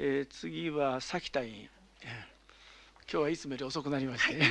えー、次は咲田委員。今日はいつもより遅くなりまして、はい、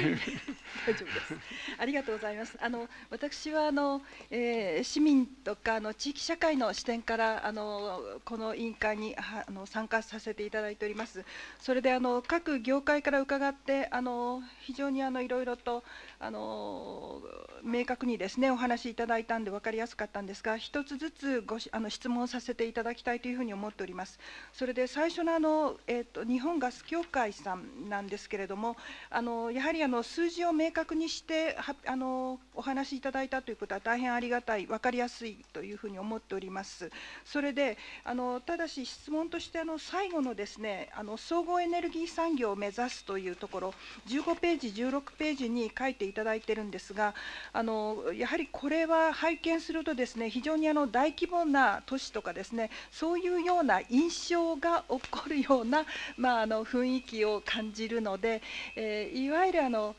大丈夫ですありがとうございますあの私はあの、えー、市民とかあの地域社会の視点からあのこの委員会にあの参加させていただいておりますそれであの各業界から伺ってあの非常にあのいろいろとあの明確にですねお話しいただいたんで分かりやすかったんですが一つずつごしあの質問させていただきたいというふうに思っておりますそれで最初のあのえっ、ー、と日本ガス協会さんなんですけれどれども、あのやはりあの数字を明確にしてはあのお話しいただいたということは大変ありがたい、分かりやすいというふうに思っております。それであのただし質問としてあの最後のですねあの総合エネルギー産業を目指すというところ15ページ16ページに書いていただいてるんですがあのやはりこれは拝見するとですね非常にあの大規模な都市とかですねそういうような印象が起こるような、まあ、あの雰囲気を感じるのでえー、いわゆるあの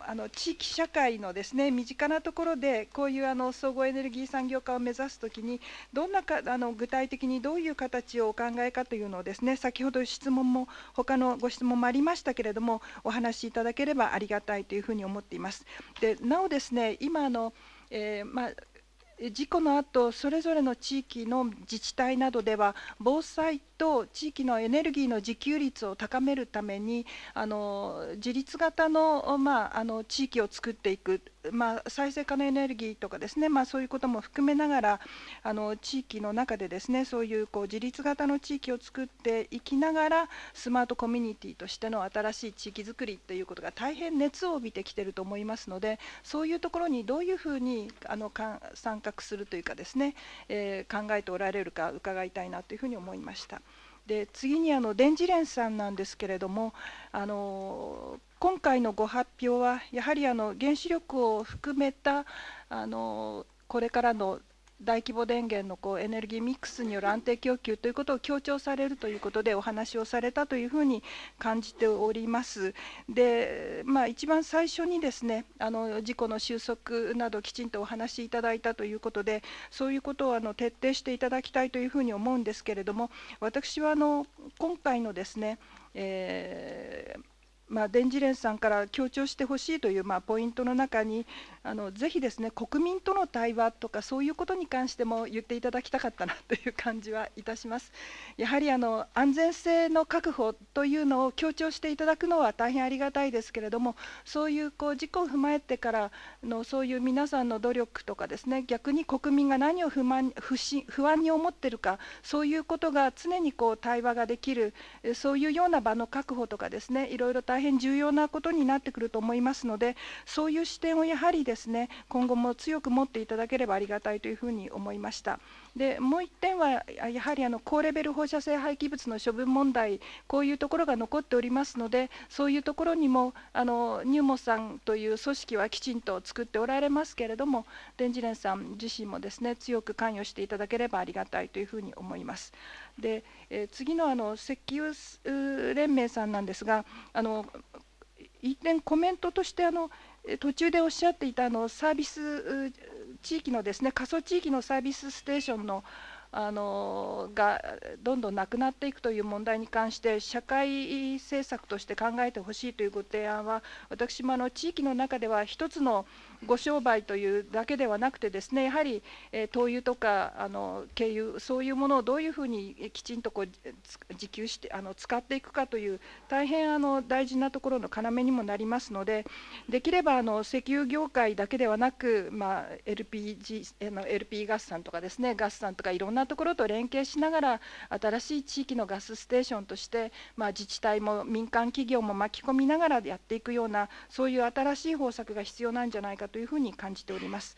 あの地域社会のですね身近なところでこういうあの総合エネルギー産業化を目指すときにどんなかあの具体的にどういう形をお考えかというのをですね先ほど質問も他のご質問もありましたけれどもお話しいただければありがたいというふうに思っています。でなおですね今あのえーまあ事故のあとそれぞれの地域の自治体などでは防災と地域のエネルギーの自給率を高めるためにあの自立型の,、まあ、あの地域を作っていくまあ、再生可能エネルギーとかですね、まあ、そういうことも含めながらあの地域の中でですねそういうこう自立型の地域を作っていきながらスマートコミュニティとしての新しい地域づくりということが大変熱を帯びてきてると思いますのでそういうところにどういうふうにあの参画するというかですね、えー、考えておられるか伺いたいなというふうに思いました。で次にあの電磁連さんなんですけれどもあの今回のご発表はやはりあの原子力を含めたあのこれからの大規模電源のこうエネルギーミックスによる安定供給ということを強調されるということでお話をされたというふうに感じております。で、まあ、一番最初にですねあの事故の収束などきちんとお話しいただいたということでそういうことをあの徹底していただきたいというふうに思うんですけれども私はあの今回のですね、えーまあ、電磁連さんから強調してほしいという、まあ、ポイントの中にあのぜひですね国民との対話とかそういうことに関しても言っていただきたかったなという感じはいたします。やはりあの安全性の確保というのを強調していただくのは大変ありがたいですけれどもそういうこう事故を踏まえてからのそういう皆さんの努力とかですね逆に国民が何を不満不信不安に思ってるかそういうことが常にこう対話ができるそういうような場の確保とかですねいろいろ大変大変重要なことになってくると思いますのでそういう視点をやはりですね今後も強く持っていただければありがたいというふうに思いました。でもう1点はやはりあの高レベル放射性廃棄物の処分問題こういうところが残っておりますのでそういうところにもあのニューモさんという組織はきちんと作っておられますけれども電磁連さん自身もですね強く関与していただければありがたいというふうに思います。で、え次のあの石油連盟さんなんですがあの一点コメントとしてあの途中でおっしゃっていたあのサービス地域のですね過疎地域のサービスステーションのあのがどんどんなくなっていくという問題に関して社会政策として考えてほしいというご提案は私もあの地域の中では一つのご商売というだけではなくてですねやはり、え灯油とかあの軽油そういうものをどういうふうにきちんとこう自給してあの使っていくかという大変あの大事なところの要にもなりますのでできればあの石油業界だけではなく、まあ、LPG の LP ガスさんとかですねガスさんとかいろんなところと連携しながら新しい地域のガスステーションとして、まあ、自治体も民間企業も巻き込みながらやっていくようなそういう新しい方策が必要なんじゃないかとというふうに感じております。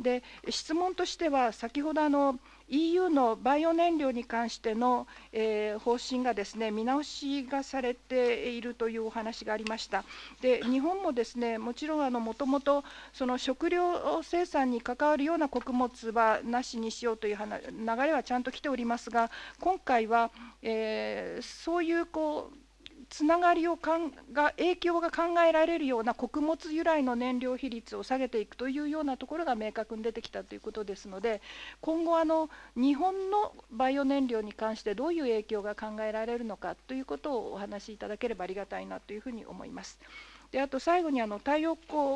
で質問としては先ほどあの EU のバイオ燃料に関しての、えー、方針がですね見直しがされているというお話がありましたで日本もですねもちろんあのもともとその食料生産に関わるような穀物はなしにしようという流れはちゃんと来ておりますが今回は、えー、そういうこうつながりをかんが影響が考えられるような穀物由来の燃料比率を下げていくというようなところが明確に出てきたということですので今後あの日本のバイオ燃料に関してどういう影響が考えられるのかということをお話しいただければありがたいなというふうに思います。であと最後にあの太陽光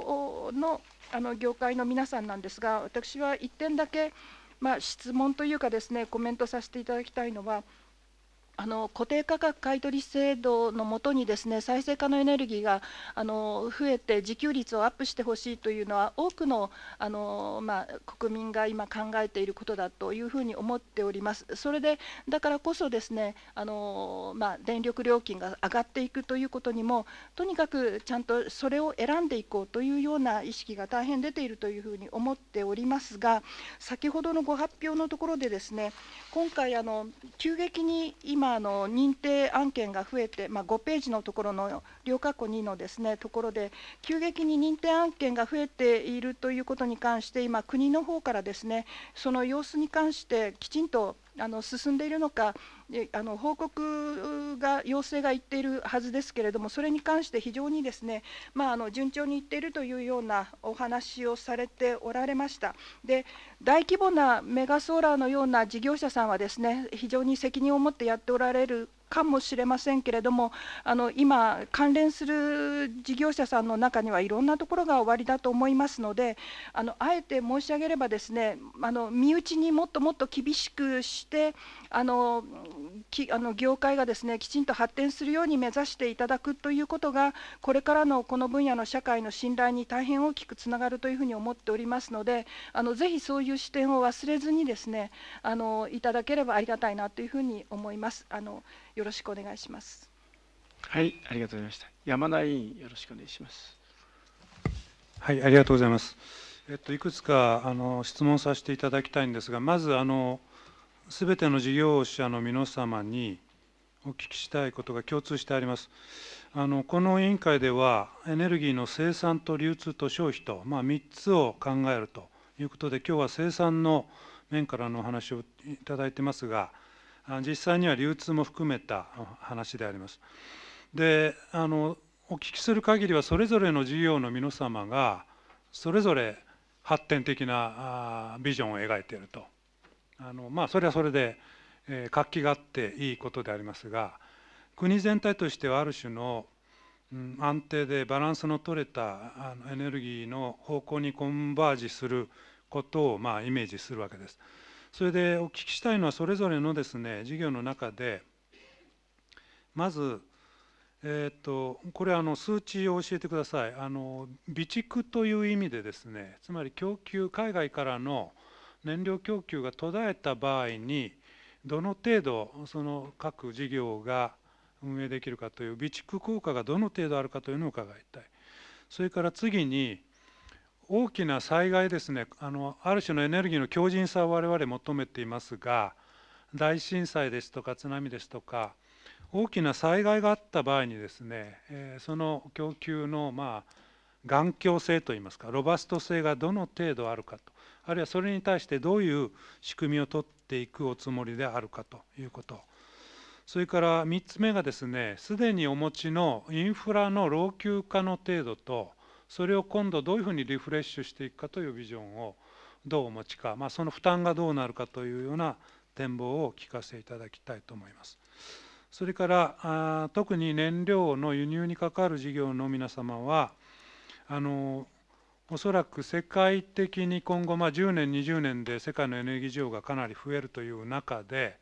のあの業界の皆さんなんですが私は1点だけ、まあ、質問というかですねコメントさせていただきたいのは。あの固定価格買取制度のもとにですね再生可能エネルギーがあの増えて自給率をアップしてほしいというのは多くのあの、まあ、国民が今考えていることだというふうに思っております。それでだからこそですねあの、まあ、電力料金が上がっていくということにもとにかくちゃんとそれを選んでいこうというような意識が大変出ているというふうに思っておりますが先ほどのご発表のところでですね今回あの急激に今今あの認定案件が増えて、まあ、5ページのところの両括弧2のですねところで急激に認定案件が増えているということに関して今国の方からですねその様子に関してきちんとあの進んでいるのかあの報告が要請がいっているはずですけれどもそれに関して非常にですね、まあ、あの順調にいっているというようなお話をされておられましたで大規模なメガソーラーのような事業者さんはですね非常に責任を持ってやっておられるかもしれませんけれどもあの今関連する事業者さんの中にはいろんなところがおありだと思いますのであのあえて申し上げればですねあの身内にもっともっと厳しくしてあのきあの業界がですねきちんと発展するように目指していただくということがこれからのこの分野の社会の信頼に大変大きくつながるというふうに思っておりますのであのぜひそういう視点を忘れずにですねあのいただければありがたいなというふうに思います。あのよろしくお願いします。はい、ありがとうございました。山田委員、よろしくお願いします。はい、ありがとうございます。えっと、いくつかあの質問させていただきたいんですが、まずあの全ての事業者の皆様にお聞きしたいことが共通してあります。あのこの委員会ではエネルギーの生産と流通と消費と、まあ、3つを考えるということで今日は生産の面からのお話をいただいてますが実際には流通も含めた話であります。であのお聞きする限りはそれぞれの事業の皆様がそれぞれ発展的なビジョンを描いているとあのまあそれはそれで、え活気があっていいことでありますが国全体としてはある種の、ん、安定でバランスの取れたあのエネルギーの方向にコンバージすることを、まあ、イメージするわけです。それでお聞きしたいのはそれぞれのですね事業の中でまず、えーと、これあの数値を教えてくださいあの備蓄という意味でですねつまり供給海外からの燃料供給が途絶えた場合にどの程度その各事業が運営できるかという備蓄効果がどの程度あるかというのを伺いたいそれから次に大きな災害ですねあのある種のエネルギーの強靭さを我々求めていますが大震災ですとか津波ですとか大きな災害があった場合にですね、えー、その供給のまあ頑強性といいますかロバスト性がどの程度あるかとあるいはそれに対してどういう仕組みを取っていくおつもりであるかということそれから3つ目がですねすでにお持ちのインフラの老朽化の程度とそれを今度どういうふうにリフレッシュしていくかというビジョンをどうお持ちか、まあ、その負担がどうなるかというような展望を聞かせていただきたいと思います。それからあ特に燃料の輸入に関わる事業の皆様はあのおそらく世界的に今後、まあ、10年20年で世界のエネルギー需要がかなり増えるという中で、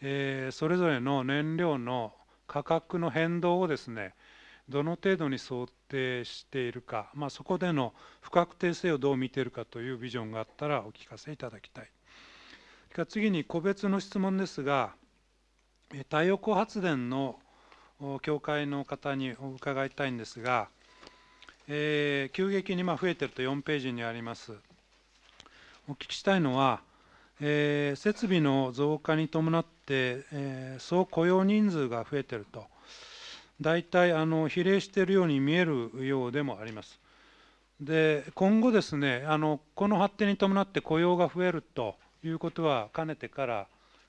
えー、それぞれの燃料の価格の変動をですねどの程度に想定しているか、まあ、そこでの不確定性をどう見ているかというビジョンがあったらお聞かせいただきたい。次に個別の質問ですが太陽光発電の協会の方にお伺いたいんですが、えー、急激に増えていると4ページにあります。お聞きしたいのは、えー、設備の増加に伴って、えー、総雇用人数が増えていると。大体あの比例しているように見えるようでもあります。で今後ですねあのこの発展に伴って雇用が増えるということはかねてから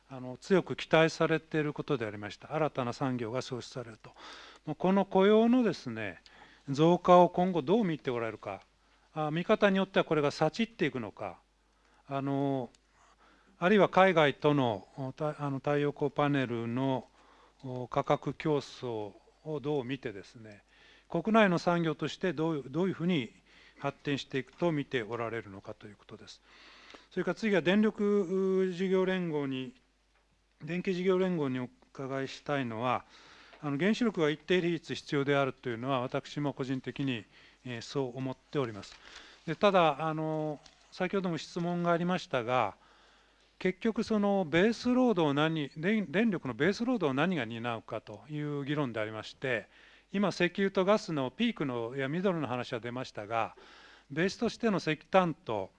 あの強く期待されていることでありました新たな産業が創出されるとこの雇用のですね増加を今後どう見ておられるかあ見方によってはこれがさちっていくのかあのあるいは海外とのあの太陽光パネルの価格競争をどう見てですね国内の産業としてどうどういうふうに発展していくと見ておられるのかということです。それから次は電力事業連合に電気事業連合にお伺いしたいのはあの原子力が一定比率必要であるというのは私も個人的に、えそう思っております。でただあの先ほども質問がありましたが結局そのベースロードを何電力のベースロードを何が担うかという議論でありまして今石油とガスのピークのやミドルの話は出ましたがベースとしての石炭と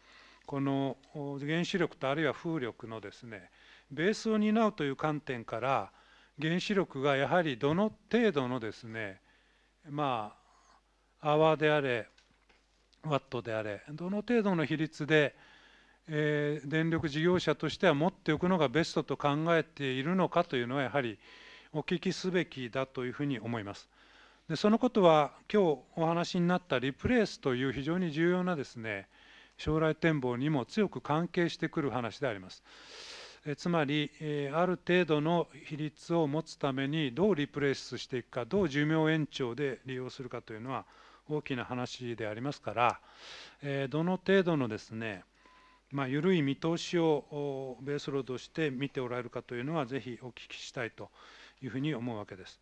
この原子力とあるいは風力のですねベースを担うという観点から原子力がやはりどの程度のですねまあ泡であれワットであれどの程度の比率でえ電力事業者としては持っておくのがベストと考えているのかというのはやはりお聞きすべきだというふうに思います。でそのことは今日お話になったリプレースという非常に重要なですね将来展望にも強く関係してくる話であります。えつまり、えある程度の比率を持つためにどうリプレースしていくかどう寿命延長で利用するかというのは大きな話でありますから、えどの程度のですねまあ、緩い見通しをベースロードして見ておられるかというのはぜひお聞きしたいというふうに思うわけです。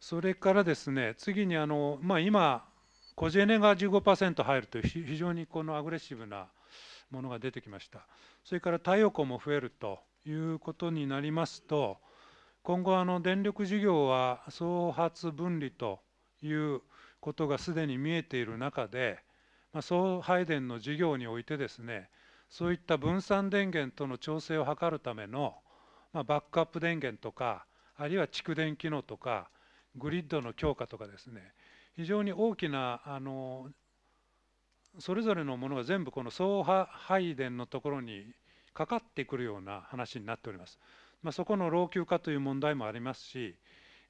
それからですね次にあの、まあ、今コジェネが15%入るという非常にこのアグレッシブなものが出てきましたそれから太陽光も増えるということになりますと今後あの電力事業は総発分離ということがすでに見えている中で、まあ、総配電の事業においてですねそういった分散電源との調整を図るための、まあ、バックアップ電源とかあるいは蓄電機能とかグリッドの強化とかですね非常に大きなあのそれぞれのものが全部この総配電のところにかかってくるような話になっております。まあ、そこの老朽化という問題もありますし、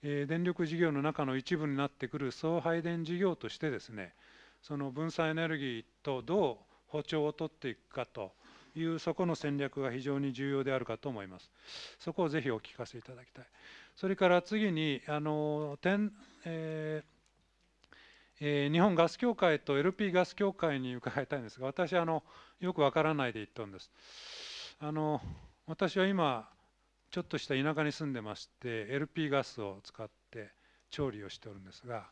えー、電力事業の中の一部になってくる送配電事業としてですねその分散エネルギーとどう歩調を取っていくかというそこの戦略が非常に重要であるかと思います。そこをぜひお聞かせいただきたい。それから次にあの天、えーえー、日本ガス協会と LP ガス協会に伺いたいんですが私あのよくわからないで言ったんですあの私は今ちょっとした田舎に住んでまして LP ガスを使って調理をしておるんですが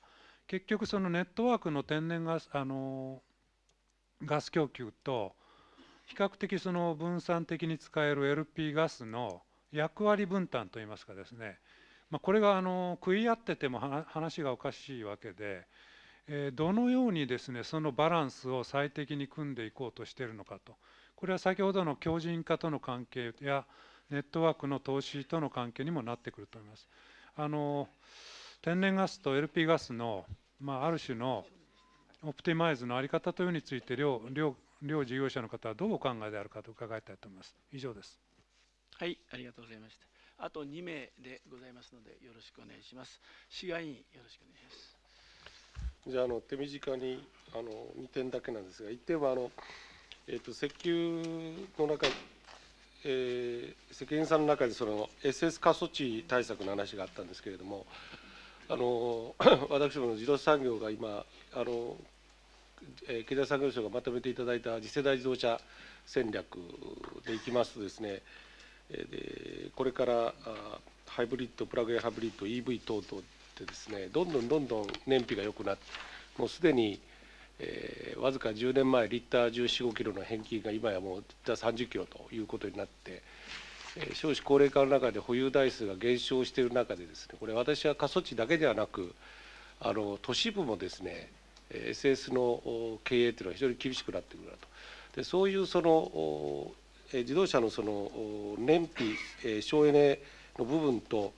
結局そのネットワークの天然ガスあのガス供給と比較的その分散的に使える LP ガスの役割分担といいますかですね、まあ、これがあの食い合ってても話がおかしいわけで、えどのようにですねそのバランスを最適に組んでいこうとしているのかとこれは先ほどの強靭化との関係やネットワークの投資との関係にもなってくると思います。あの天然ガスと LP ガスの、まあ、ある種のオプティマイズのあり方というについて両両両事業者の方はどうお考えであるかと伺いたいと思います。以上です。はい、ありがとうございました。あと2名でございますのでよろしくお願いします。市外委員よろしくお願いします。じゃあの手短にあの2点だけなんですが、1点はあのえっ、ー、と石油の中えー、石油さんの中でその SS 過疎地対策の話があったんですけれどもあの 私どもの自動車産業が今あのえー、経済産業省がまとめていただいた次世代自動車戦略でいきますとですね、えー、これからあハイブリッド、プラグインハイブリッド、EV 等々ってですね、どんどんどんどん燃費が良くなって、もうすでに、えー、わずか10年前、リッター14、5キロの返金が今やもうリッター30キロということになって、えー、少子高齢化の中で保有台数が減少している中でですね、これ私は過疎地だけではなく、あの都市部もですね SS の経営というのは非常に厳しくなってくるなと。でそういうその自動車のその燃費、省エネの部分と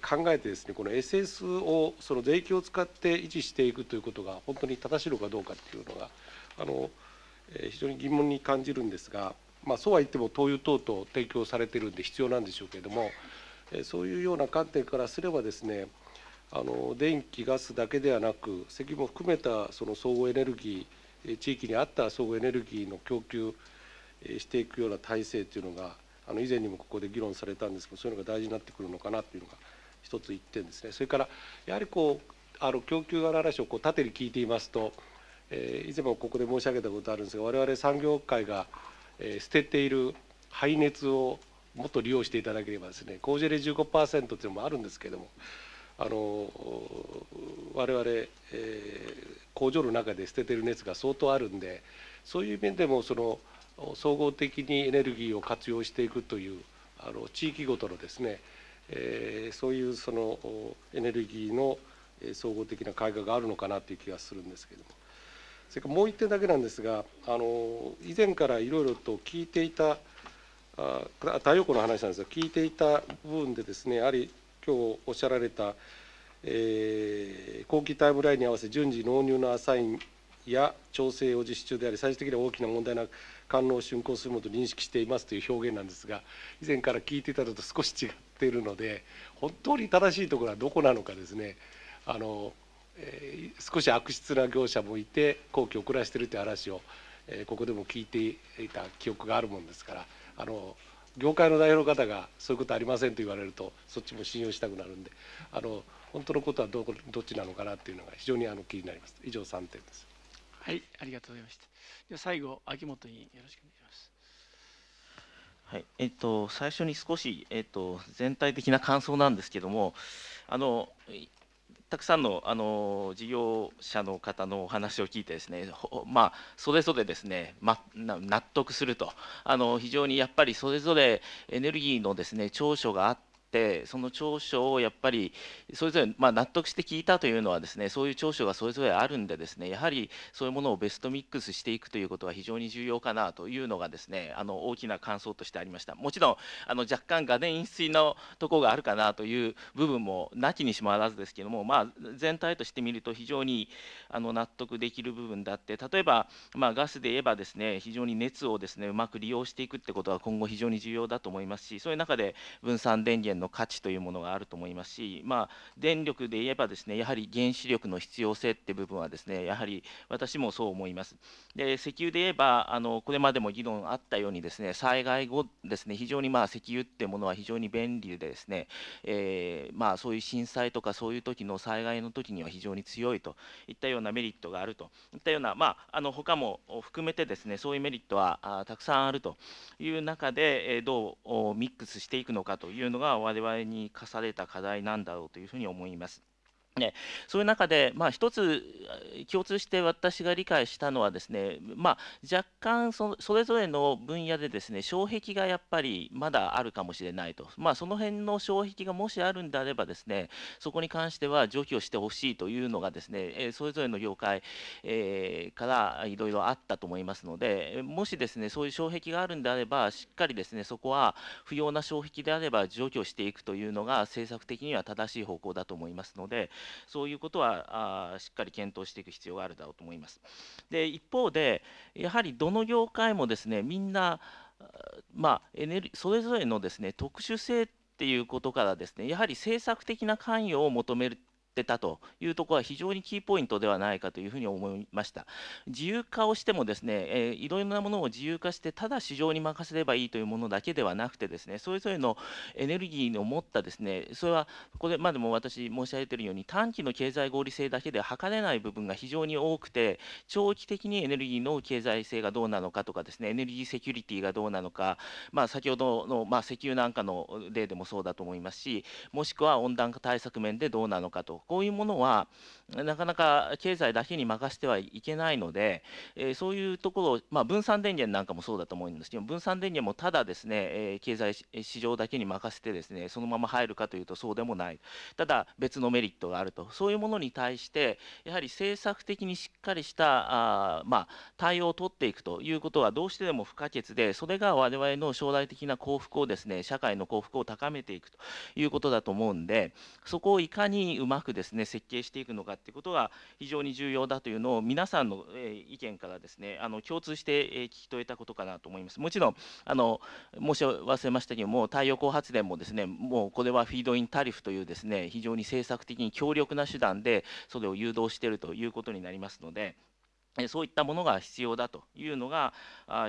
考えてですね、この SS をその税金を使って維持していくということが本当に正しいのかどうかっていうのが、あの非常に疑問に感じるんですが、まあ、そうは言っても灯油等々提供されているんで必要なんでしょうけれども、そういうような観点からすればですね、あの電気ガスだけではなく石油も含めたその総合エネルギー地域に合った総合エネルギーの供給していくような体制というのがあの以前にもここで議論されたんですけどそういうのが大事になってくるのかなというのが一つ一点ですねそれからやはりこうあの供給側の話をこう縦に聞いていますと、えー、以前もここで申し上げたことあるんですが我々産業界が、え捨てている排熱をもっと利用していただければですね、高ジェレ15%というのもあるんですけれども、あの我々、えー、工場の中で捨ててる熱が相当あるんでそういう面でもその総合的にエネルギーを活用していくというあの地域ごとのですね、えー、そういうそのエネルギーの総合的な改革があるのかなという気がするんですけれどもそれからもう1点だけなんですがあの以前からいろいろと聞いていたあ太陽光の話なんですが聞いていた部分でですねやはり今日おっしゃられた、えー、後期タイムラインに合わせ順次納入のアサインや調整を実施中であり最終的には大きな問題なく官能を竣工するものと認識していますという表現なんですが以前から聞いていたのと少し違っているので本当に正しいところはどこなのかですねあの、えー、少し悪質な業者もいて後期を遅らせてるという話を、えー、ここでも聞いていた記憶があるもんですからあの業界の代表の方がそういうことありませんと言われるとそっちも信用したくなるんであの本当のことはどどっちなのかなというのが非常にあの気になります以上3点ですはいありがとうございましたでは最後秋元委員よろしくお願いしますはいえっと、最初に少し、えっと、全体的な感想なんですけどもあのたくさんのあの事業者の方のお話を聞いてですね、まあ、それぞれですね、ま、納得するとあの非常にやっぱりそれぞれエネルギーのですね長所があってってその長所をやっぱりそれぞれ、まあ、納得して聞いたというのはですねそういう長所がそれぞれあるんでですねやはりそういうものをベストミックスしていくということは非常に重要かなというのがですねあの大きな感想としてありましたもちろんあの若干画面飲水のところがあるかなという部分もなきにしもあらずですけども、まあ、全体として見ると非常にあの納得できる部分であって例えば、まあ、ガスで言えばですね非常に熱をですねうまく利用していくってことは今後非常に重要だと思いますしそういう中で分散電源の価値というものがあると思いますし、まあ、電力で言えばですねやはり原子力の必要性って部分はですねやはり私もそう思います。で石油で言えばあのこれまでも議論あったようにですね災害後ですね非常にまあ石油ってものは非常に便利でですね、えー、まあそういう震災とかそういう時の災害の時には非常に強いといったようなメリットがあるといったようなまああの他も含めてですねそういうメリットはたくさんあるという中でえどうミックスしていくのかというのが我々に課された課題なんだろうというふうに思います。ね、そういう中で、まあ、一つ共通して私が理解したのはですね、まあ、若干それぞれの分野でですね障壁がやっぱりまだあるかもしれないと、まあ、その辺の障壁がもしあるんであればですねそこに関しては除去してほしいというのがですね、えそれぞれの業界、えー、からいろいろあったと思いますのでもしですねそういう障壁があるんであればしっかりですねそこは不要な障壁であれば除去していくというのが政策的には正しい方向だと思いますので。そういうことはあしっかり検討していく必要があるだろうと思います。で一方でやはりどの業界もですねみんなまあ、エネルそれぞれのですね特殊性っていうことからですねやはり政策的な関与を求めるってたというところは非常にキーポイントではないかというふうに思いました。自由化をしてもですね、えー、いろいろなものを自由化してただ市場に任せればいいというものだけではなくてですね、それぞれのエネルギーの持ったですね、それはこれまでも私申し上げているように短期の経済合理性だけで測れない部分が非常に多くて、長期的にエネルギーの経済性がどうなのかとかですね、エネルギーセキュリティがどうなのか、まあ、先ほどの、まあ、石油なんかの例でもそうだと思いますし、もしくは温暖化対策面でどうなのかとこういうものはなかなか経済だけに任せてはいけないので、えー、そういうところまあ、分散電源なんかもそうだと思うんですけど分散電源もただですね、えー、経済市場だけに任せてですねそのまま入るかというとそうでもないただ別のメリットがあるとそういうものに対してやはり政策的にしっかりしたあ、まあ、対応を取っていくということはどうしてでも不可欠でそれが我々の将来的な幸福をですね社会の幸福を高めていくということだと思うんでそこをいかにうまくですね設計していくのかってことが非常に重要だというのを皆さんの意見からですねあの共通して聞き取れたことかなと思います。もちろんあの申し忘れましたけども太陽光発電もですねもうこれはフィードインタリフというですね非常に政策的に強力な手段でそれを誘導しているということになりますので。そういったものが必要だというのが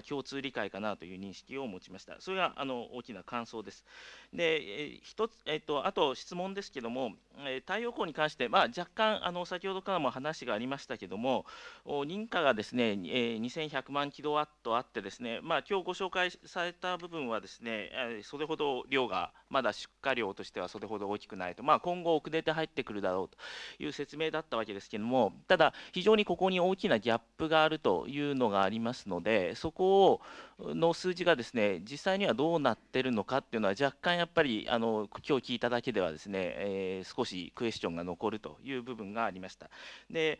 共通理解かなという認識を持ちました。それがあの大きな感想です。でつ、えと、あと質問ですけども、え太陽光に関して、まあ、若干あの先ほどからも話がありましたけども認可がですね、え2100万キロワットあってですね、まあ、今日ご紹介された部分はですね、えそれほど量がまだ出荷量としてはそれほど大きくないと、まあ、今後遅れて入ってくるだろうという説明だったわけですけどもただ非常にここに大きなギャップがあるというのがありますのでそこをの数字がですね実際にはどうなってるのかっていうのは若干やっぱりあの今日聞いただけではですね、えー、少しクエスチョンが残るという部分がありました。で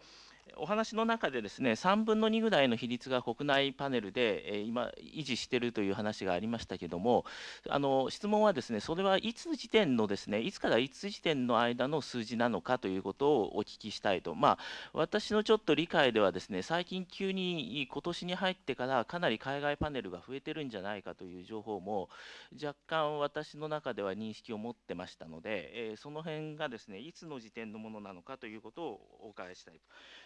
お話の中でですね3分の2ぐらいの比率が国内パネルで今維持しているという話がありましたけどもあの質問はですねそれはいつ時点のですねいつからいつ時点の間の数字なのかということをお聞きしたいとまあ私のちょっと理解ではですね最近急に今年に入ってからかなり海外パネルが増えてるんじゃないかという情報も若干私の中では認識を持ってましたので、えその辺がですねいつの時点のものなのかということをお伺いしたい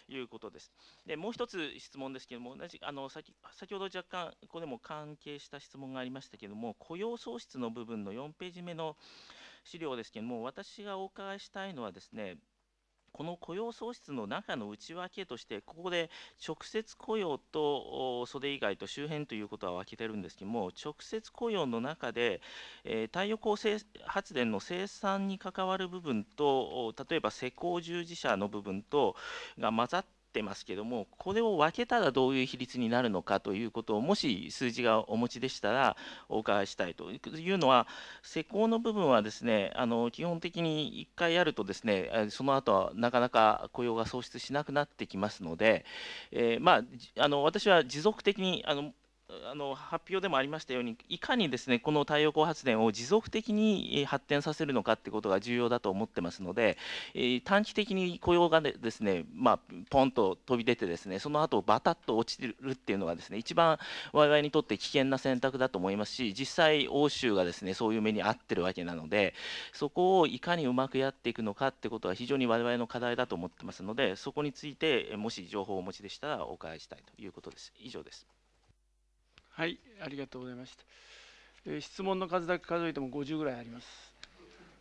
ということです。でもう一つ質問ですけれども、同じあの先先ほど若干、ここでも関係した質問がありましたけれども、雇用創出の部分の4ページ目の資料ですけれども、私がお伺いしたいのはですね、この雇用創出の中の内訳として、ここで直接雇用とそれ以外と周辺ということは分けてるんですけども、直接雇用の中で、え太陽光発電の生産に関わる部分と、例えば施工従事者の部分とが混ざって、ってますけどもこれを分けたらどういう比率になるのかということをもし数字がお持ちでしたらお伺いしたいというのは施工の部分はですねあの基本的に1回やるとですねその後はなかなか雇用が創出しなくなってきますので、えー、まあ、あの私は持続的にあのあの発表でもありましたようにいかにですねこの太陽光発電を持続的に発展させるのかってことが重要だと思ってますので、えー、短期的に雇用がですね、まあ、ポンと飛び出てですねその後バタッと落ちるっていうのがですね一番我々にとって危険な選択だと思いますし実際欧州がですねそういう目に遭ってるわけなのでそこをいかにうまくやっていくのかってことは非常に我々の課題だと思ってますのでそこについてもし情報をお持ちでしたらお伺いしたいということです。以上ですはい、ありがとうございました。えー、質問の数だけ数えても50ぐらいあります。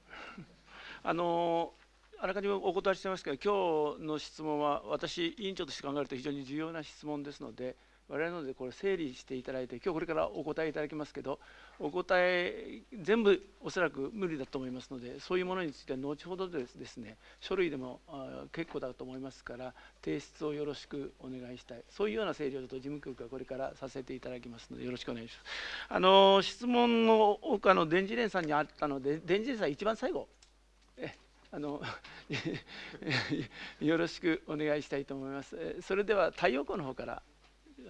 あのー、あらかじめお断りしてますけど、今日の質問は私、委員長として考えると非常に重要な質問ですので、我々のでこれ整理していただいて今日これからお答えいただきますけどお答え全部おそらく無理だと思いますのでそういうものについては後ほどですね書類でも結構だと思いますから提出をよろしくお願いしたいそういうような整理をちょっと事務局がこれからさせていただきますのでよろしくお願いします。あの質問の多くの電磁連さんにあったので電磁連さん一番最後あの よろしくお願いしたいと思います。それでは太陽光の方から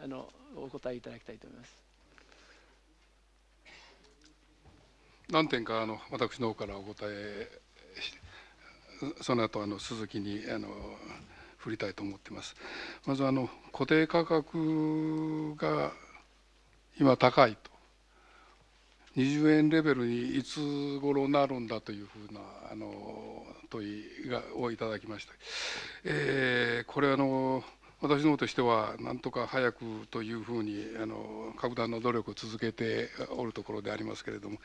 あのお答えいただきたいと思います。何点かあの私の方からお答えその後あの鈴木にあの振りたいと思ってます。まずあの固定価格が今高いと20円レベルにいつ頃なるんだというふうなあの問いがをいただきました。えー、これあの私のもとしてはなんとか早くというふうにあの格段の努力を続けておるところでありますけれども、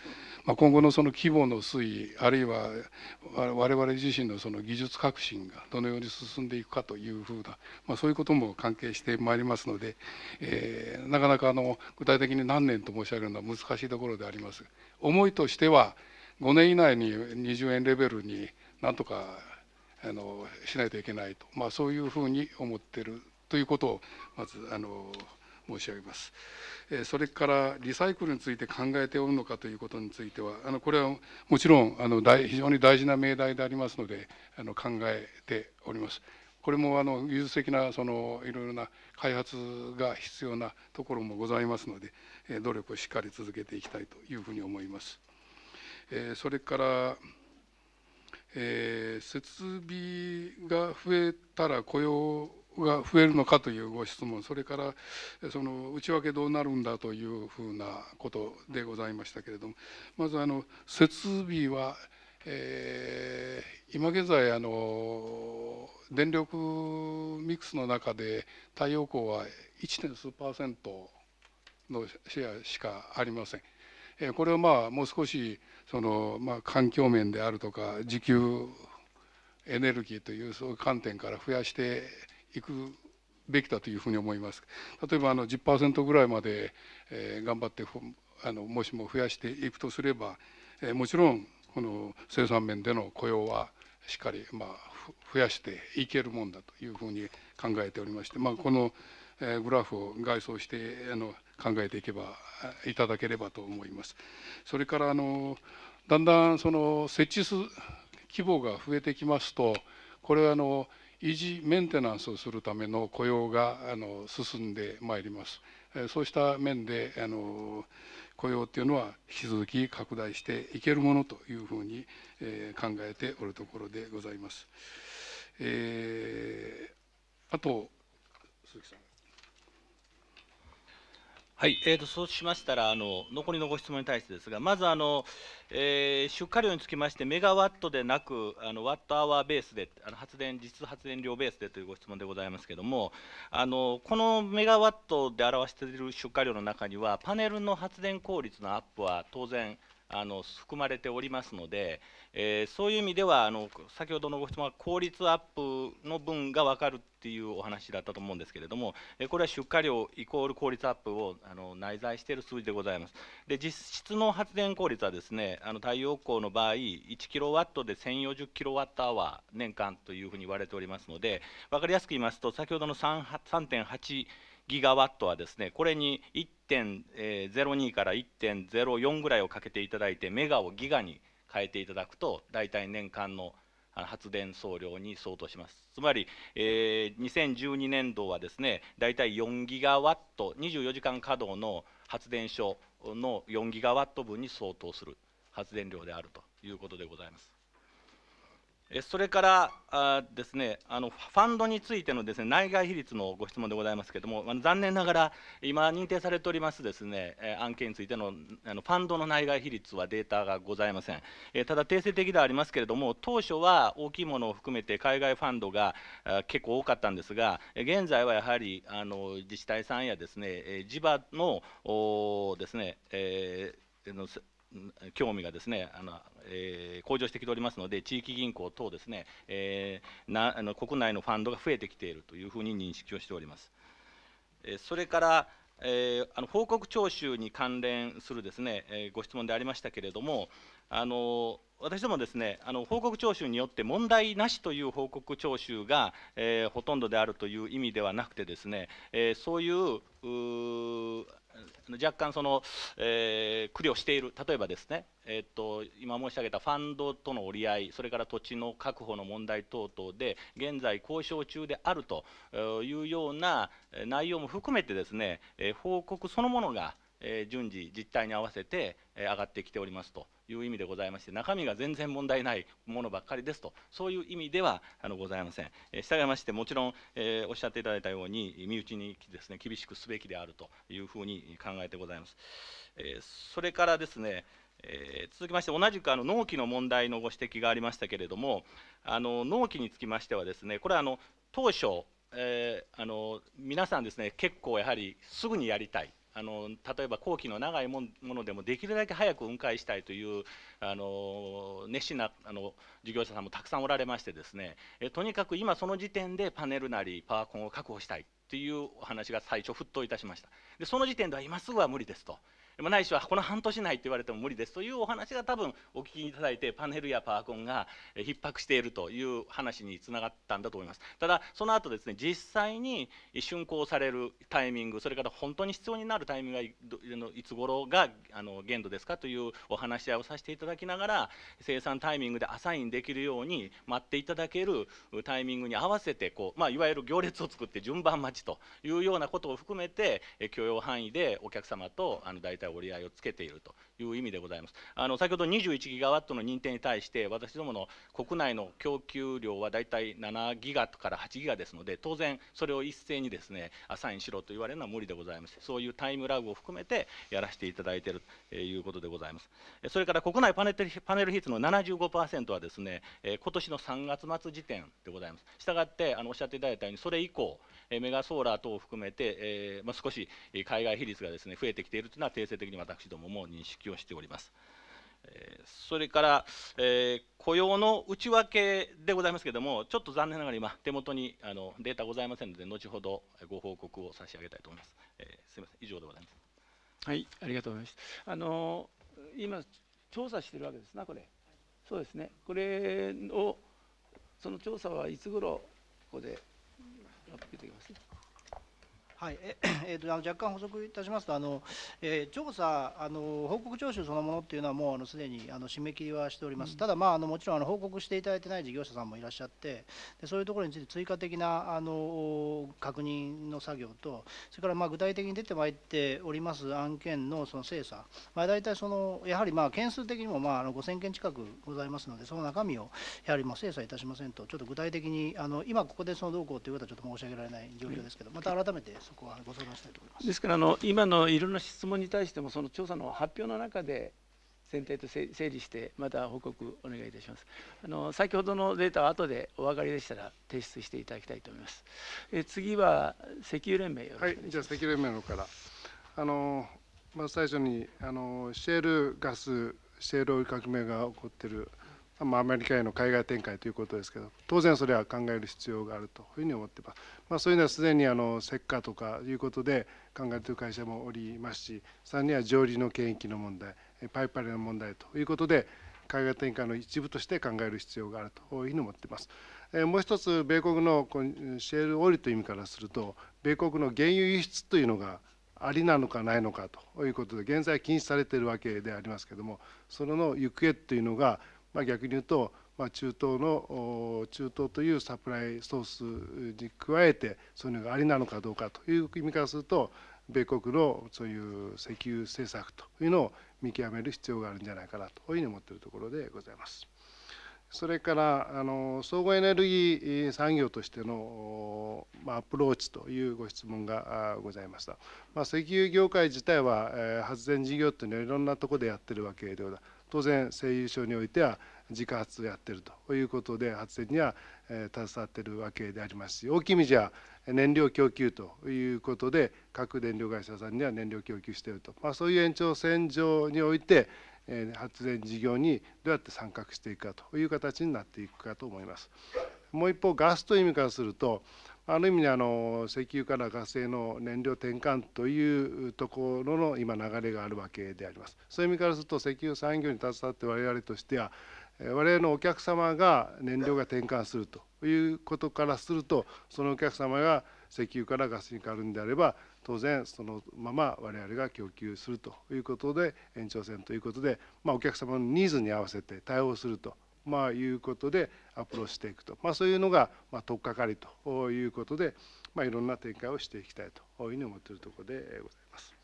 まあ、今後のその規模の推移あるいは我々自身のその技術革新がどのように進んでいくかというふうな、まあ、そういうことも関係してまいりますので、えー、なかなかあの具体的に何年と申し上げるのは難しいところであります。思いとしては5年以内に20円レベルになんとかあのしないといけないと、まあ、そういうふうに思ってるということをまずあの申し上げます。それからリサイクルについて考えておるのかということについては、あのこれはもちろんあの大非常に大事な命題でありますので、あの考えております。これもあの技術的なそのいろいろな開発が必要なところもございますので、努力をしっかり続けていきたいというふうに思います。それからえー、設備が増えたら雇用が増えるのかというご質問それからその内訳どうなるんだというふうなことでございましたけれどもまずあの設備は、えー、今現在あの電力ミックスの中で太陽光は 1. 数パーセントのシェアしかありません。これはまあもう少しその、まあ、環境面であるとか自給エネルギーというそういう観点から増やしていくべきだというふうに思います。例えばあの10%ぐらいまで、え頑張ってあのもしも増やしていくとすれば、えもちろんこの生産面での雇用はしっかり、まあ、増やしていけるもんだというふうに考えておりまして、まあ、この、えグラフを外装してあの考えていけばいただければと思います。それからあのだんだんその設置す規模が増えてきますとこれはあの維持メンテナンスをするための雇用があの進んでまいります。そうした面であの雇用っていうのは引き続き拡大していけるものというふうに、え考えておるところでございます。えー、あと鈴木さんはい、えーと、そうしましたらあの、残りのご質問に対してですが、まずあの、えー、出荷量につきまして、メガワットでなく、あのワットアワーベースで、あの発電実発電量ベースでというご質問でございますけれどもあの、このメガワットで表している出荷量の中には、パネルの発電効率のアップは当然、あの含まれておりますので、えー、そういう意味ではあの先ほどのご質問は効率アップの分が分かるっていうお話だったと思うんですけれども、えー、これは出荷量イコール効率アップをあの内在している数字でございますで実質の発電効率はですねあの太陽光の場合1キロワットで1040キロワットアワー年間というふうに言われておりますので分かりやすく言いますと先ほどの3.8ギガワットはですねこれに1.02から1.04ぐらいをかけていただいてメガをギガに変えていただくと大体年間の発電総量に相当しますつまり、えー、2012年度はですね大体4ギガワット24時間稼働の発電所の4ギガワット分に相当する発電量であるということでございます。それからあですねあのファンドについてのですね内外比率のご質問でございますけれども、残念ながら今認定されておりますですね案件についてのあのファンドの内外比率はデータがございません。えただ定性的ではありますけれども、当初は大きいものを含めて海外ファンドが結構多かったんですが、現在はやはりあの自治体さんやですね地場のですね、えー興味がですねあの、えー、向上してきておりますので、地域銀行等ですね、えー、なあの国内のファンドが増えてきているというふうに認識をしております。えー、それから、えー、あの報告徴収に関連するですね、えー、ご質問でありましたけれども、あの私どもですねあの報告徴収によって問題なしという報告徴収が、えー、ほとんどであるという意味ではなくてですね、えー、そういう若干その、えー、苦慮している例えばですね、えー、っと今申し上げたファンドとの折り合いそれから土地の確保の問題等々で現在交渉中であるというような内容も含めてですね、えー、報告そのものが、えー、順次実態に合わせて、えー、上がってきておりますと。いう意味でございまして中身が全然問題ないものばっかりですとそういう意味ではあのございません、えー、従いましてもちろん、えー、おっしゃっていただいたように身内にですね厳しくすべきであるというふうに考えてございます、えそれからですねえー、続きまして同じくあの納期の問題のご指摘がありましたけれどもあの納期につきましてはですねこれはあの当初、えー、あの皆さんですね結構やはりすぐにやりたいあの例えば工期の長いものでもできるだけ早く雲海したいというあの熱心なあの事業者さんもたくさんおられましてですねえとにかく今その時点でパネルなりパワーコンを確保したいというお話が最初沸騰いたしましたでその時点では今すぐは無理ですとまあ、ないしはこの半年内って言われても無理ですというお話が多分お聞きいただいてパネルやパワコンが逼迫しているという話につながったんだと思いますただその後ですね実際に竣工されるタイミングそれから本当に必要になるタイミングがいつ頃があの限度ですかというお話し合いをさせていただきながら生産タイミングでアサインできるように待っていただけるタイミングに合わせてこう、まあ、いわゆる行列を作って順番待ちというようなことを含めて許容範囲でお客様とあの大体た折り合いをつけているという意味でございます。あの先ほど21ギガワットの認定に対して私どもの国内の供給量はだいたい7ギガから8ギガですので当然それを一斉にですねアサインしろと言われるのは無理でございます。そういうタイムラグを含めてやらせていただいているということでございます。それから国内パネルパネル比率の75%はですね今年の3月末時点でございます。したがってあのおっしゃっていただいたようにそれ以降メガソーラー等を含めて、えまあ、少し海外比率がですね増えてきているというのは定性的に私どもも認識をしております。それから、えー、雇用の内訳でございますけれども、ちょっと残念ながら今、手元にあのデータございませんので、後ほどご報告を差し上げたいと思います。えー、すみません、以上でございます。はい、ありがとうございました。あの今、調査してるわけですな、これ。そうですね、これを、その調査はいつ頃ここで、やってきます、ね。はい、え えーと、の若干補足いたしますと、あのえー、調査あの、報告徴収そのものっていうのは、もうあのすでにあの締め切りはしております、うん、ただ、まああの、もちろんあの報告していただいてない事業者さんもいらっしゃって、でそういうところについて追加的なあの確認の作業と、それからまあ具体的に出てまいっております案件のその精査、まあ、大体その、やはりまあ件数的にもまああの5000件近くございますので、その中身をやはりまあ精査いたしませんと、ちょっと具体的に、あの今ここでそのどうこうということはちょっと申し上げられない状況ですけど、また改めて。そこはご相談したいと思います。ですからあの今のいろんな質問に対してもその調査の発表の中で全体と整理してまた報告お願いいたします。あの先ほどのデータは後でお分かりでしたら提出していただきたいと思います。え次は石油連盟よろしくお願いします。はい、じゃあ石油連盟の方からあのまず最初にあのシェールガスシェールオイ革命が起こってるまあ、アメリカへの海外展開ということですけど当然それは考える必要があるというふうに思ってます、まあ、そういうのはすでにあの石化とかいうことで考えている会社もおりますしさらには上流の権益の問題パイパラの問題ということで海外展開の一部として考える必要があるというふうに思ってます。もう一つ米国のシェールオイという意味からすると米国の原油輸出というのがありなのかないのかということで現在禁止されているわけでありますけれどもそのの行方というのがまあ、逆に言うと、まあ、中東の中東というサプライソースに加えてそういうのがありなのかどうかという意味からすると米国のそういう石油政策というのを見極める必要があるんじゃないかなというふうに思っているところでございます。それからあの総合エネルギー産業としての、まあ、アプローチというご質問がございました。まあ、石油業界自体は、えー、発電事業というのはいろんなところでやってるわけでございます。当然製油所においては自家発をやってるということで発電には、え携わってるわけでありますし大きい意味じゃ燃料供給ということで各電力会社さんには燃料供給していると、まあ、そういう延長線上において、え発電事業にどうやって参画していくかという形になっていくかと思います。もう一方ガスという意味からするとある意味であの石油からガスへの燃料転換というところの今流れがあるわけであります。そういう意味からすると石油産業に携わって我々としては我々のお客様が燃料が転換するということからするとそのお客様が石油からガスに変わるんであれば当然そのまま我々が供給するということで延長線ということで、まあ、お客様のニーズに合わせて対応するとまあ、いうことでアプローチしていくと、まあ、そういうのが、まあ、取っかかりということで、まあ、いろんな展開をしていきたいというふうに思っているところでございます。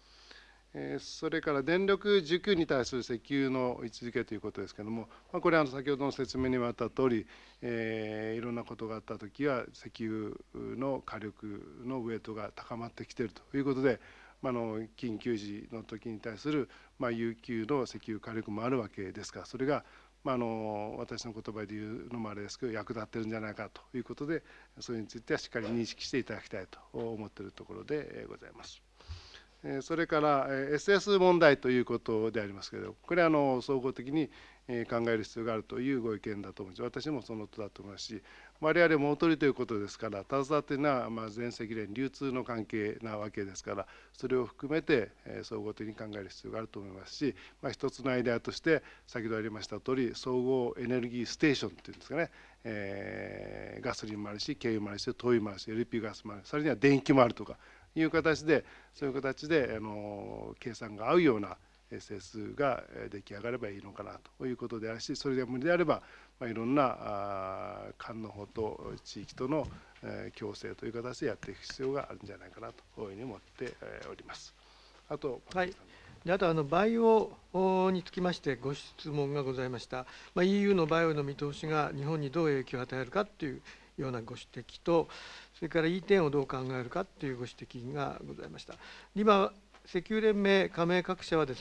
それから電力需給に対する石油の位置づけということですけれども、まあ、これは先ほどの説明にもあった通り、えー、いろんなことがあったときは、石油の火力のウエイトが高まってきているということで、まあ、の緊急時の時に対する、まあ、有給の石油火力もあるわけですから、それがまあ、の私の言葉で言うのもあれですけど役立ってるんじゃないかということでそれについてはしっかり認識していただきたいと思っているところでございます。それから SS 問題ということでありますけどこれはあの総合的に考える必要があるというご意見だと思います私もそのとだと思いますし我々も取りということですから携わっているのはまあ全赤連流通の関係なわけですからそれを含めて総合的に考える必要があると思いますし、まあ、一つのアイデアとして先ほどありました通り総合エネルギーステーションっていうんですかね、えー、ガソリンもあるし軽油もあるし灯油もあるし LP ガスもあるそれには電気もあるとかいう形でそういう形であの計算が合うような整数が出来上がればいいのかなということであるしそれが無理であれば、まあ、いろんな官の方と地域との共生という形でやっていく必要があるんじゃないかなというふうに思っております。あと、はい、であとあのバイオにつきましてご質問がございました、まあ、EU のバイオの見通しが日本にどう影響を与えるかというようなご指摘とそれから E10 をどう考えるかというご指摘がございました。今石油連盟加盟各社は、直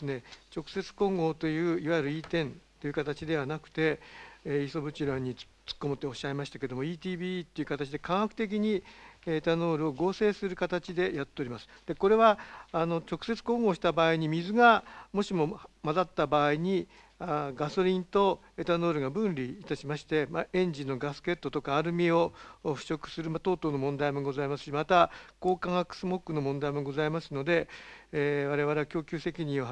接混合という、いわゆる E10 という形ではなくて、磯渕らに突っ込むとおっしゃいましたけども、ETBE という形で科学的にエタノールを合成する形でやっております。でこれはあの直接混合した場合に水がもしも混ざった場合にガソリンとエタノールが分離いたしまして、まあ、エンジンのガスケットとかアルミを腐食する、ま等々の問題もございますしまた高化学スモッグの問題もございますので、え我々は供給責任を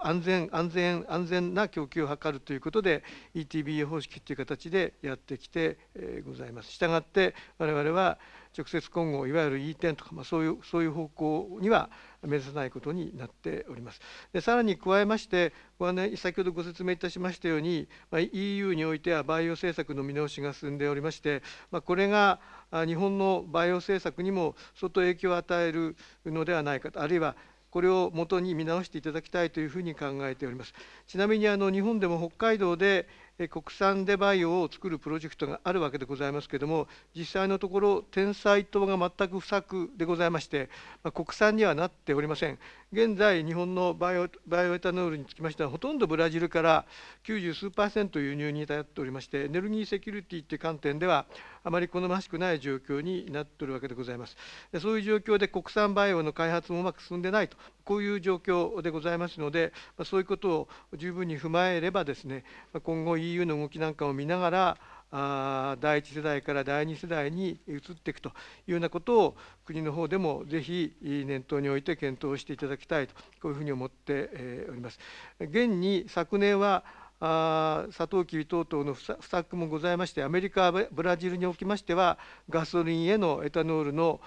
安全安全安全な供給を図るということで ETBA 方式という形でやってきて、えございます。したがって我々は直接今後いわゆる E10 とか、まあ、そういうそういう方向には目指さないことになっております。でさらに加えましてご案内先ほどご説明いたしましたように、ま EU においてはバイオ政策の見直しが進んでおりまして、まこれが日本のバイオ政策にも相当影響を与えるのではないかとあるいはこれをもとに見直していただきたいというふうに考えております。ちなみにあの日本でも北海道で国産デバイオを作るプロジェクトがあるわけでございますけれども実際のところ天才糖が全く不作でございまして、ま国産にはなっておりません現在日本のバイオバイオエタノールにつきましてはほとんどブラジルから90数パーセント輸入に頼っておりましてエネルギーセキュリティという観点ではあまり好ましくない状況になっておるわけでございますそういう状況で国産バイオの開発もうまく進んでないとこういう状況でございますのでそういうことを十分に踏まえればですね今後 EU の動きなんかを見ながらあ第1世代から第2世代に移っていくというようなことを国の方でもぜひ念頭において検討していただきたいとこういうふうに思っております。現に昨年はあサトウキビ等々の不作もございましてアメリカブラジルにおきましてはガソリンへのエタノールの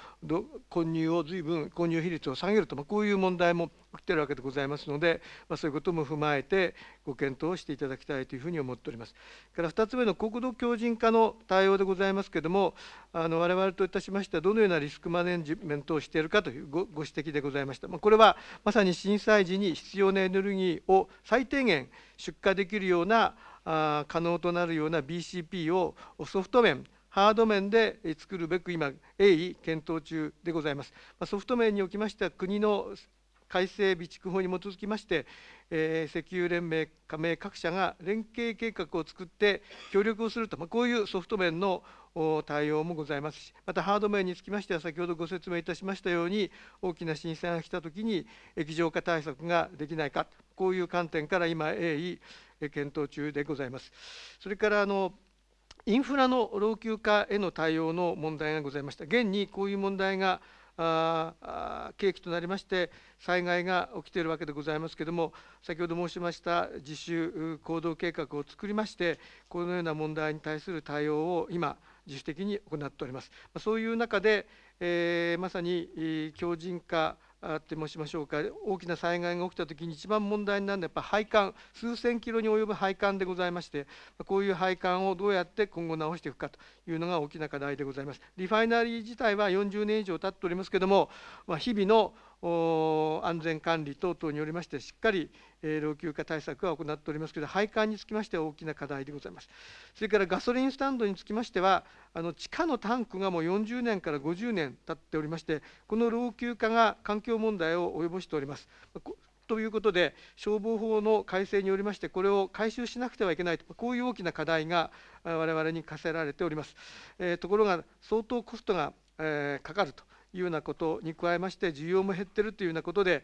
混入を随分混入比率を下げると、まこういう問題も起きてるわけでございますので、まあ、そういうことも踏まえてご検討をしていただきたいというふうに思っております。から2つ目の国土強靭化の対応でございますけれども、あの我々といたしましては、どのようなリスクマネジメントをしているかというごご指摘でございました。まあ、これはまさに震災時に必要なエネルギーを最低限出荷できるようなあ可能となるような BCP をソフト面、ハード面で作るべく今、鋭意検討中でございます。ソフト面におきましては、国の改正備蓄法に基づきまして、えー、石油連盟加盟各社が連携計画を作って協力をすると、まあ、こういうソフト面の対応もございますし、またハード面につきましては、先ほどご説明いたしましたように、大きな震災が来たときに、液状化対策ができないか、こういう観点から今、鋭意検討中でございます。それからあのインフラの老朽化への対応の問題がございました。現にこういう問題が契機となりまして災害が起きているわけでございますけれども先ほど申しました自主行動計画を作りましてこのような問題に対する対応を今自主的に行っております。そういう中で、えー、まさに強靭化あって申しましょうか大きな災害が起きた時に一番問題になるのはやっぱ配管数千キロに及ぶ配管でございましてこういう配管をどうやって今後直していくかというのが大きな課題でございますリファイナリー自体は40年以上経っておりますけれども、まあ、日々の安全管理等々によりまして、しっかり老朽化対策は行っておりますけど配管につきましては大きな課題でございます。それからガソリンスタンドにつきましては、あの地下のタンクがもう40年から50年経っておりまして、この老朽化が環境問題を及ぼしております。ということで、消防法の改正によりまして、これを回収しなくてはいけないと、こういう大きな課題が我々に課せられております。えー、ところが、相当コストが、えー、かかるというようなことに加えまして需要も減っているというようなことで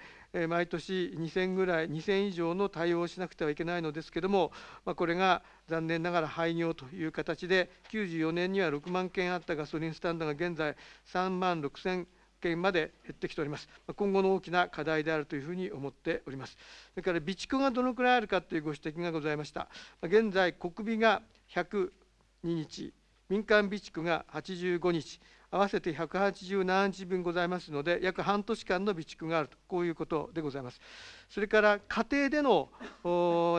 毎年2000ぐらい2000以上の対応をしなくてはいけないのですけどもこれが残念ながら廃業という形で94年には6万件あったガソリンスタンドが現在3万6000件まで減ってきております今後の大きな課題であるというふうに思っておりますそれから備蓄がどのくらいあるかというご指摘がございました現在国備が102日民間備蓄が85日合わせて1 8 0何日分ございますので、約半年間の備蓄があると、こういうことでございます。それから家庭での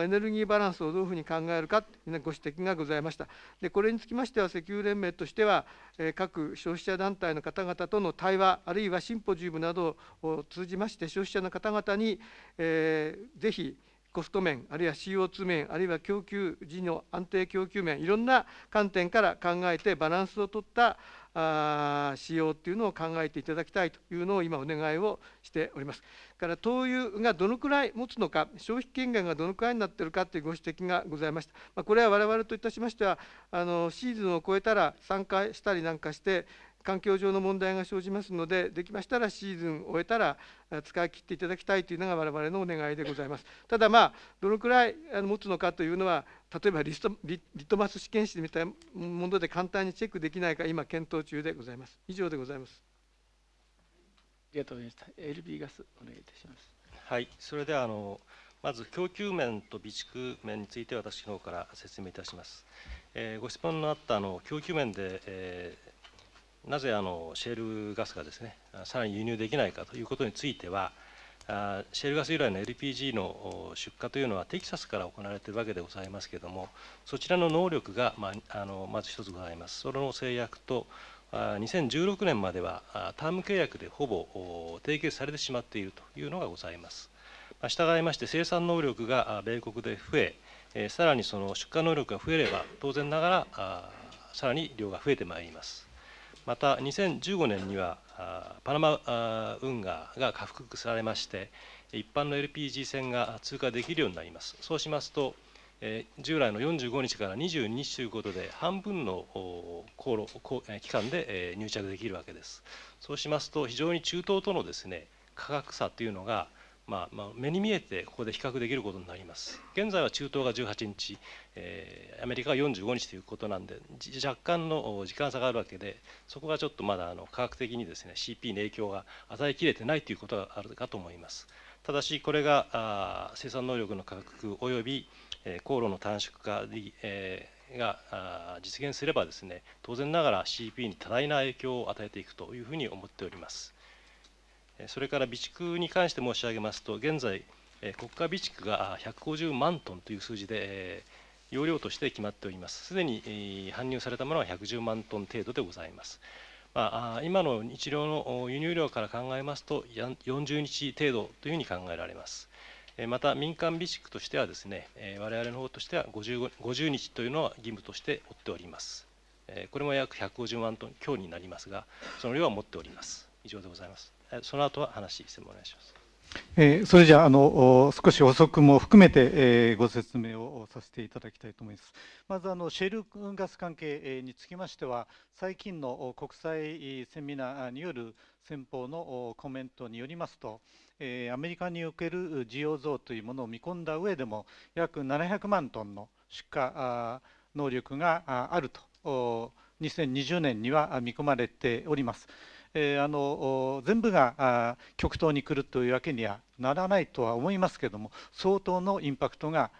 エネルギーバランスをどういうふうに考えるかというご指摘がございました。でこれにつきましては、石油連盟としては、各消費者団体の方々との対話、あるいはシンポジウムなどを通じまして、消費者の方々に、えー、ぜひ、コスト面あるいは CO2 面あるいは供給時の安定供給面いろんな観点から考えてバランスを取ったあ仕様っていうのを考えていただきたいというのを今お願いをしております。から灯油がどのくらい持つのか消費権限がどのくらいになってるかというご指摘がございました。まこれは我々といたしましてはあのシーズンを超えたら参加したりなんかして環境上の問題が生じますので、できましたらシーズン終えたら使い切っていただきたいというのが我々のお願いでございます。ただまあ、どのくらい持つのかというのは、例えばリストリリトマス試験紙みたいなもので簡単にチェックできないか、今検討中でございます。以上でございます。ありがとうございました。LB ガスお願いいたします。はい、それではあのまず供給面と備蓄面について私の方から説明いたします。えー、ご質問のあったあの供給面で、えーなぜあのシェールガスがですねさらに輸入できないかということについてはシェールガス由来の LPG の出荷というのはテキサスから行われているわけでございますけれどもそちらの能力がまあのまず一つございますそれの制約と2016年まではターム契約でほぼ締結されてしまっているというのがございます従いまして生産能力が米国で増えさらにその出荷能力が増えれば当然ながらさらに量が増えてまいりますまた2015年にはパナマ運河が回復されまして一般の LPG 船が通過できるようになりますそうしますと従来の45日から22日ということで半分の航路期間で入着できるわけですそうしますと非常に中東とのですね価格差というのがまあまあ、目に見えてここで比較できることになります現在は中東が18日、えー、アメリカが45日ということなんで若干の時間差があるわけでそこがちょっとまだあの科学的にですね CP に影響が与えきれてないということがあるかと思いますただしこれがあ生産能力の価格及び、えー、航路の短縮化に、えーが実現すればですね当然ながら CP に多大な影響を与えていくというふうに思っております。それから備蓄に関して申し上げますと現在国家備蓄が150万トンという数字で容量として決まっておりますすでに搬入されたものは110万トン程度でございますまあ、今の日量の輸入量から考えますと40日程度というふうに考えられますまた民間備蓄としてはですね我々の方としては 50, 50日というのは義務として負っておりますこれも約150万トン強になりますがその量は持っております以上でございますその後は話してもらいします。えー、それじゃああの少し補足も含めて、えー、ご説明をさせていただきたいと思います。まずあのシェルガス関係につきましては最近の国際セミナーによる先方のコメントによりますと、えー、アメリカにおける需要増というものを見込んだ上でも約700万トンの出荷能力があると2020年には見込まれております。えー、あの全部が極東に来るというわけにはならないとは思いますけれども相当のインパクトが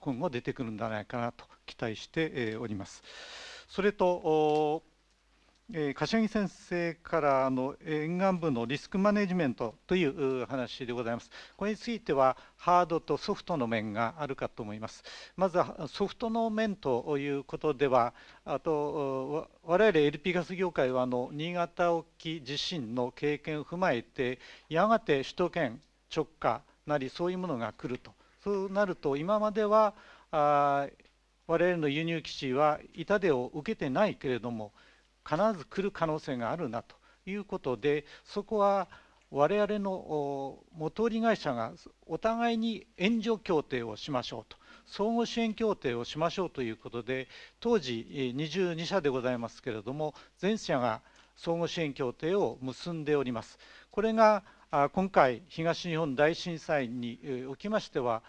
今後出てくるんじゃないかなと期待しております。それとえ柏木先生からあの沿岸部のリスクマネジメントという話でございます。これについてはハードとソフトの面があるかと思います。まずはソフトの面ということでは、あと我々 LP ガス業界はあの新潟沖地震の経験を踏まえて、やがて首都圏直下なりそういうものが来ると。そうなると今まではあ我々の輸入基地は痛手を受けてないけれども必ず来る可能性があるなということでそこは我々の元売り会社がお互いに援助協定をしましょうと相互支援協定をしましょうということで当時22社でございますけれども全社が相互支援協定を結んでおります。これが今回東日本大震災におきましては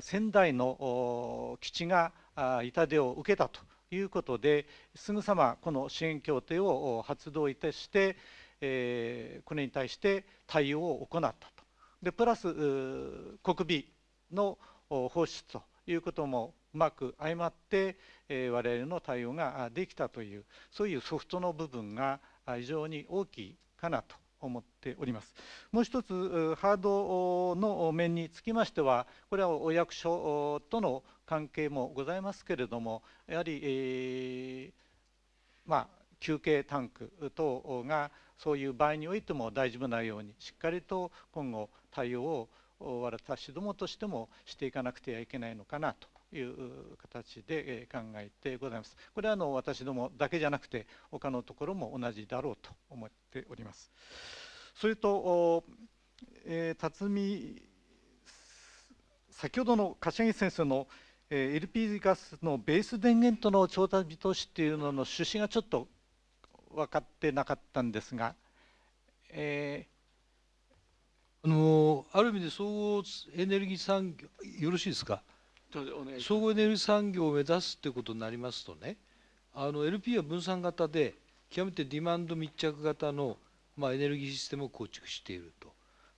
仙台の基地が痛手を受けたということですぐさまこの支援協定を発動いたして、えこれに対して対応を行ったとでプラス国備の放出ということもうまく誤って、え我々の対応ができたというそういうソフトの部分が非常に大きいかなと思っておりますもう一つハードの面につきましてはこれはお役所との関係もございますけれどもやはり、えー、まあ、休憩タンク等がそういう場合においても大丈夫なようにしっかりと今後対応を私どもとしてもしていかなくてはいけないのかなという形で考えてございます。これはあの私どもだけじゃなくて他のところも同じだろうと思っております。それと、えー、辰巳先ほどの柏木先生のえ LP ガスのベース電源との調達見通しっていうのの趣旨がちょっと分かってなかったんですが、えー、あのある意味で総合エネルギー産業よろしいですか総合エネルギー産業を目指すということになりますとねあの LP は分散型で極めてディマンド密着型の、まあ、エネルギーシステムを構築していると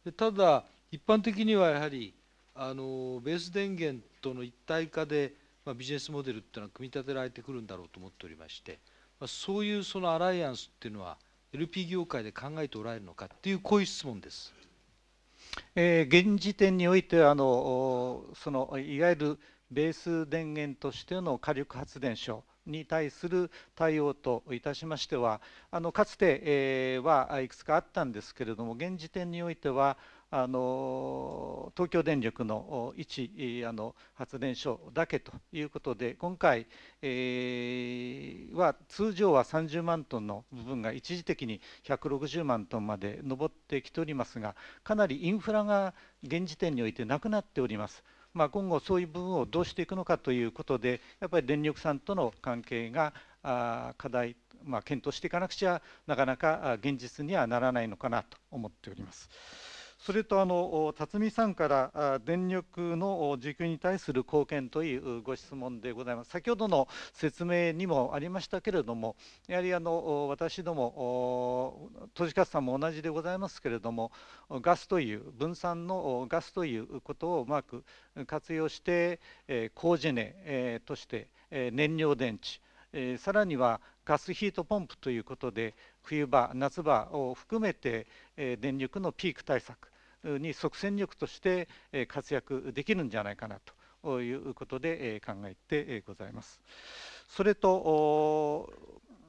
でただ一般的にはやはりあのベース電源との一体化で、まあ、ビジネスモデルっていうのは組み立てられてくるんだろうと思っておりまして、まあ、そういうそのアライアンスっていうのは LP 業界で考えておられるのかっていうこういう質問です。えー、現時点においてあのそのいわゆるベース電源としての火力発電所に対する対応といたしましてはあのかつては、えはいくつかあったんですけれども現時点においてはあの東京電力の一あの発電所だけということで今回、えー、は通常は30万トンの部分が一時的に160万トンまで上ってきておりますがかなりインフラが現時点においてなくなっております。まあ、今後そういう部分をどうしていくのかということでやっぱり電力さんとの関係が課題、まあ、検討していかなくちゃなかなか現実にはならないのかなと思っております。それとあの辰巳さんから電力の需給に対する貢献というご質問でございます。先ほどの説明にもありましたけれども、やはりあの私ども、都市スさんも同じでございますけれども、ガスという分散のガスということをうまく活用して、工事ネとして燃料電池、さらにはガスヒートポンプということで冬場夏場を含めて電力のピーク対策に即戦力として活躍できるんじゃないかなということで考えてございます。それと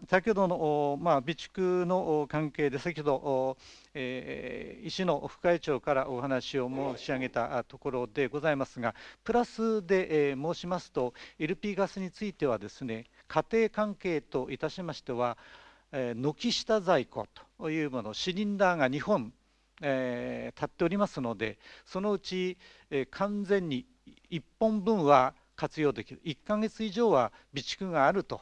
先ほどの、まあ、備蓄の関係で先ほど、えー、石野副会長からお話を申し上げたところでございますがプラスで、え申しますと LP ガスについてはですね家庭関係といたしましては、えー、軒下在庫というものシリンダーが2本えー、立っておりますのでそのうち、えー、完全に1本分は活用できる1ヶ月以上は備蓄があると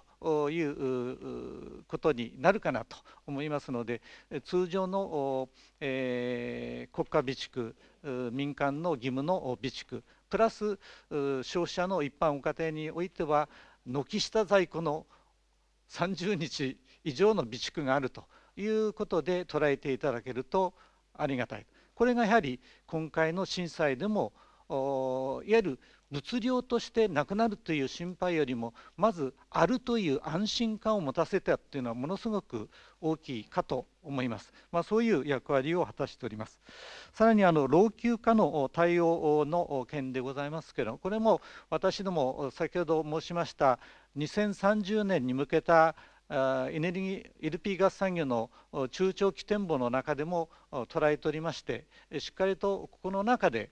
いうことになるかなと思いますので通常の、えー、国家備蓄民間の義務の備蓄プラス消費者の一般お家庭においては軒下在庫の30日以上の備蓄があるということで捉えていただけるとありがたいこれがやはり今回の震災でもいわゆる物量としてなくなるという心配よりもまずあるという安心感を持たせたというのはものすごく大きいかと思います、まあ、そういう役割を果たしておりますさらにあの老朽化の対応の件でございますけどこれも私ども先ほど申しました2030年に向けたエネルギー LP ガス産業の中長期展望の中でも捉えておりましてしっかりとここの中で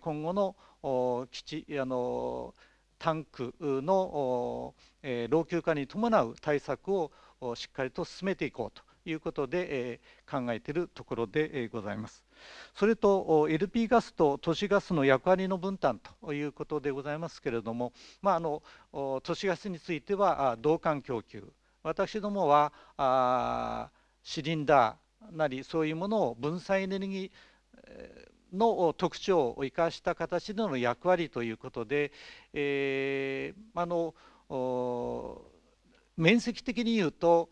今後の基地あのタンクの老朽化に伴う対策をしっかりと進めていこうということで考えているところでございます。それと LP ガスと都市ガスの役割の分担ということでございますけれども、まあ、あの都市ガスについては同管供給私どもはあシリンダーなりそういうものを分散エネルギーの特徴を生かした形での役割ということで、えー、あの面積的に言うと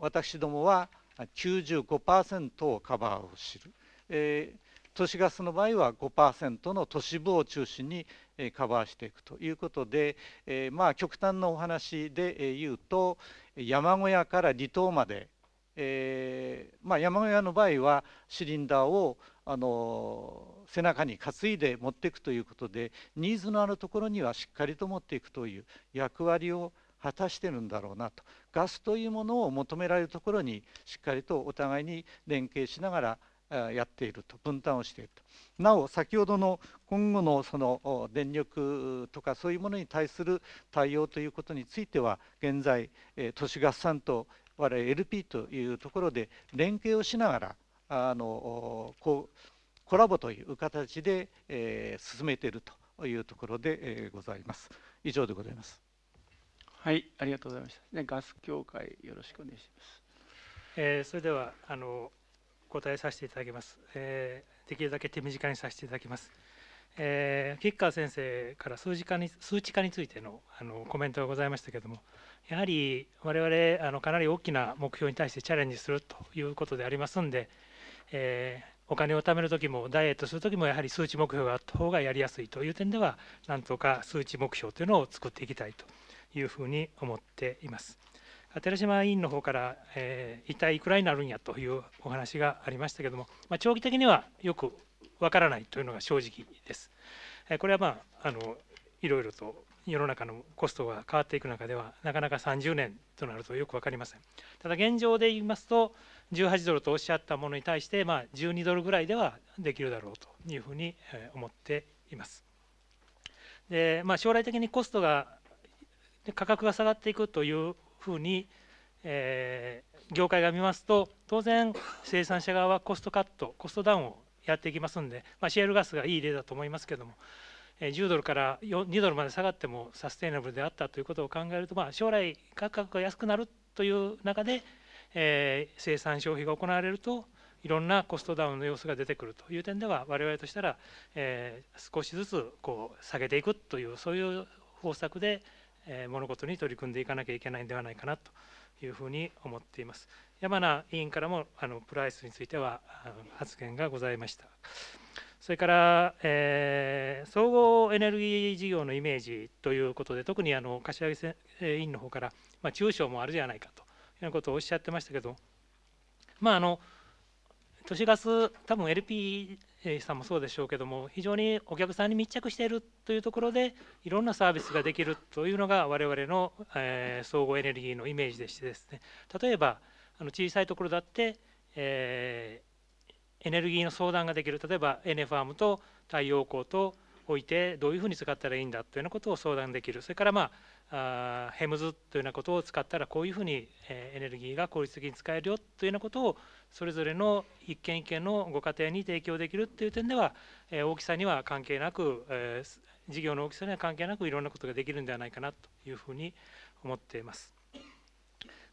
私どもは95%をカバーをする。えー都市ガスの場合は5%の都市部を中心にカバーしていくということで、えまあ極端なお話で言うと山小屋から離島まで、えまあ、山小屋の場合はシリンダーをあの背中に担いで持っていくということでニーズのあるところにはしっかりと持っていくという役割を果たしてるんだろうなとガスというものを求められるところにしっかりとお互いに連携しながらやっていると分担をしているとなお先ほどの今後のその電力とかそういうものに対する対応ということについては現在都市ガスさんと我々 LP というところで連携をしながらあのこうコラボという形で、え進めているというところで、えございます。以上でございます。はい、ありがとうございました。ね、ガス協会よろしくお願いします。えー、それではあの答えさせていただきます、えー、できるだけ手短にさせていただきます、えー、吉川先生から数値化に数値化についてのあのコメントがございましたけどもやはり我々あのかなり大きな目標に対してチャレンジするということでありますんで、えー、お金を貯めるときもダイエットするときもやはり数値目標があった方がやりやすいという点ではなんとか数値目標というのを作っていきたいというふうに思っています。寺島委員の方から、えー、一体いくらになるんやというお話がありましたけれども、まあ、長期的にはよくわからないというのが正直です。えー、これは、まあ、あのいろいろと世の中のコストが変わっていく中ではなかなか30年となるとよく分かりませんただ現状で言いますと18ドルとおっしゃったものに対して、まあ、12ドルぐらいではできるだろうというふうに思っていますで、まあ、将来的にコストが価格が下がっていくというふうに、えー、業界が見ますと当然生産者側はコストカットコストダウンをやっていきますんで、まあ、シェールガスがいい例だと思いますけども10ドルから2ドルまで下がってもサステイナブルであったということを考えると、まあ、将来価格が安くなるという中で、えー、生産消費が行われるといろんなコストダウンの様子が出てくるという点では我々としたら、えー、少しずつこう下げていくというそういう方策で、え物事に取り組んでいかなきゃいけないんではないかなというふうに思っています。山名委員からもあのプライスについては発言がございました。それから、えー、総合エネルギー事業のイメージということで、特にあの柏木委員の方から、まあ、中小もあるじゃないかというようなことをおっしゃってましたけど、まあ、あの都市ガス、多分 LP A さんもそうでしょうけども非常にお客さんに密着しているというところでいろんなサービスができるというのが我々の、えー、総合エネルギーのイメージでしてですね例えばあの小さいところだって、えー、エネルギーの相談ができる例えばエネファームと太陽光と置いてどういうふうに使ったらいいんだというようなことを相談できるそれからまああヘムズというようなことを使ったらこういうふうにエネルギーが効率的に使えるよというようなことをそれぞれの一軒一軒のご家庭に提供できるっていう点では大きさには関係なく事業の大きさには関係なくいろんなことができるんではないかなというふうに思っています。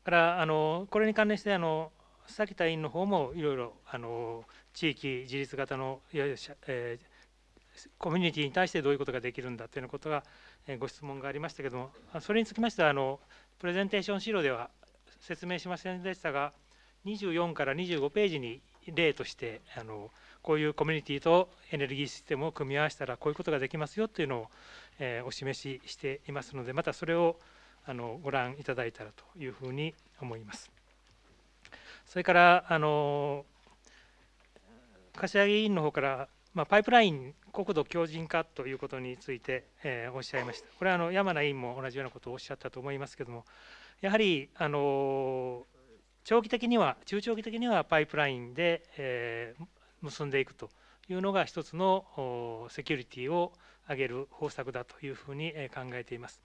からあのこれに関連してあの佐木隊員の方もいろいろあの地域自立型の、えー、コミュニティに対してどういうことができるんだということがご質問がありましたけどもそれにつきましてはあのプレゼンテーション資料では説明しませんでしたが24から25ページに例としてあのこういうコミュニティとエネルギーシステムを組み合わせたらこういうことができますよというのを、えー、お示ししていますのでまたそれをあのご覧いただいたらというふうに思います。それからあの柏木委員の方からまあ、パイプライン国土強靭化ということについて、えー、おっしゃいました。これはあの山名委員も同じようなことをおっしゃったと思いますけども、やはりあの長期的には、中長期的にはパイプラインで、えー、結んでいくというのが一つのセキュリティを上げる方策だというふうに考えています。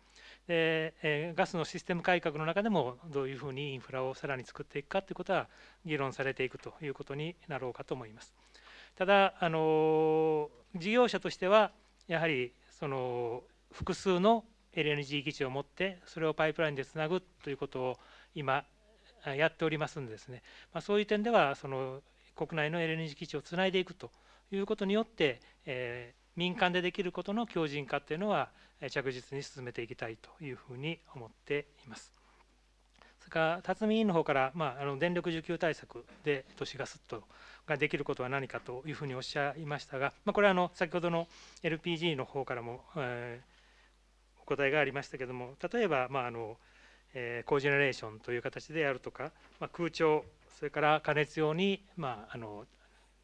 でガスのシステム改革の中でもどういうふうにインフラをさらに作っていくかということは議論されていくということになろうかと思います。ただあの事業者としてはやはりその複数の LNG 基地を持ってそれをパイプラインでつなぐということを今やっておりますんですね、まあ、そういう点ではその国内の LNG 基地をつないでいくということによって、えー、民間でできることの強靭化っていうのは着実に進めていきたいというふうに思っています。それから辰巳委員の方から、まあ、あの電力需給対策で都市ガスとができることは何かというふうにおっしゃいましたが、まあ、これはあの先ほどの LPG の方からも、えー、お答えがありましたけれども例えば、まああのえー、コージェネレーションという形でやるとか、まあ、空調それから加熱用に、まあ、あの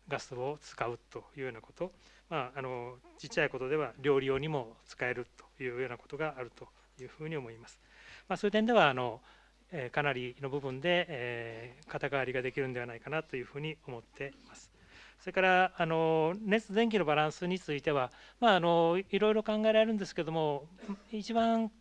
ガスを使うというようなこと、まあ、あのちっちゃいことでは料理用にも使えるというようなことがあるというふうに思います。まあ、そういう点ではあのえかなりの部分で、え肩代わりができるんではないかなというふうに思っています。それからあの熱電気のバランスについては、まあ、あのいろいろ考えられるんですけども一番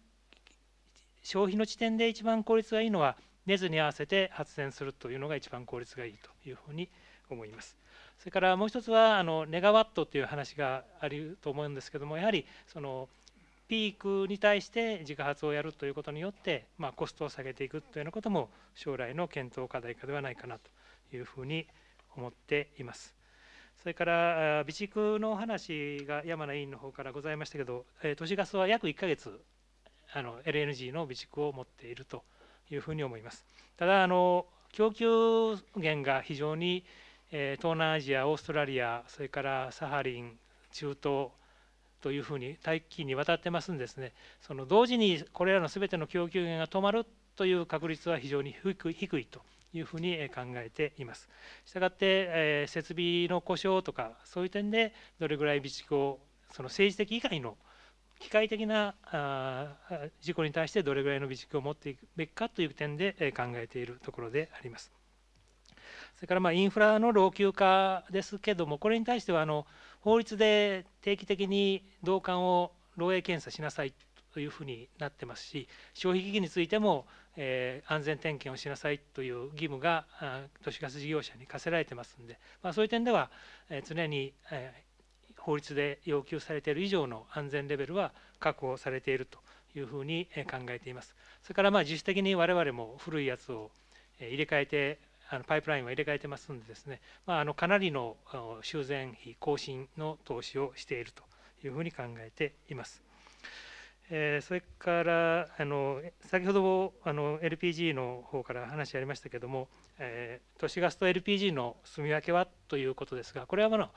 消費の地点で一番効率がいいのは熱に合わせて発電するというのが一番効率がいいというふうに思います。それからもう一つはあのネガワットという話があると思うんですけどもやはりそのピークに対して自家発をやるということによって、まあ、コストを下げていくというようなことも将来の検討課題かではないかなというふうに思っています。それから備蓄の話が山名委員の方からございましたけど、えー、都市ガスは約1ヶ月あの LNG の備蓄を持っているというふうに思います。ただあの供給源が非常に、え東南アジア、オーストラリア、それからサハリン、中東、というふうに大気にわたってますんですねその同時にこれらの全ての供給源が止まるという確率は非常に低い低いというふうに考えています。したがって、えー、設備の故障とかそういう点でどれぐらい備蓄をその政治的以外の機械的なあ事故に対してどれぐらいの備蓄を持っていくべきかという点で考えているところであります。それからまあインフラの老朽化ですけどもこれに対してはあの法律で定期的に同管を漏洩検査しなさいというふうになってますし消費機器についても、えー、安全点検をしなさいという義務が都市ガス事業者に課せられてますんで、まあ、そういう点では、えー、常に、えー、法律で要求されている以上の安全レベルは確保されているというふうに考えています。それからまあ自主的に我々も古いやつを入れ替えてあのパイプラインは入れ替えてますのでですね、まあ、あのかなりの修繕費更新の投資をしているというふうに考えています。えそれからあの先ほどあの LPG の方から話ありましたけども、え都市ガスと LPG の住み分けはということですがこれはあの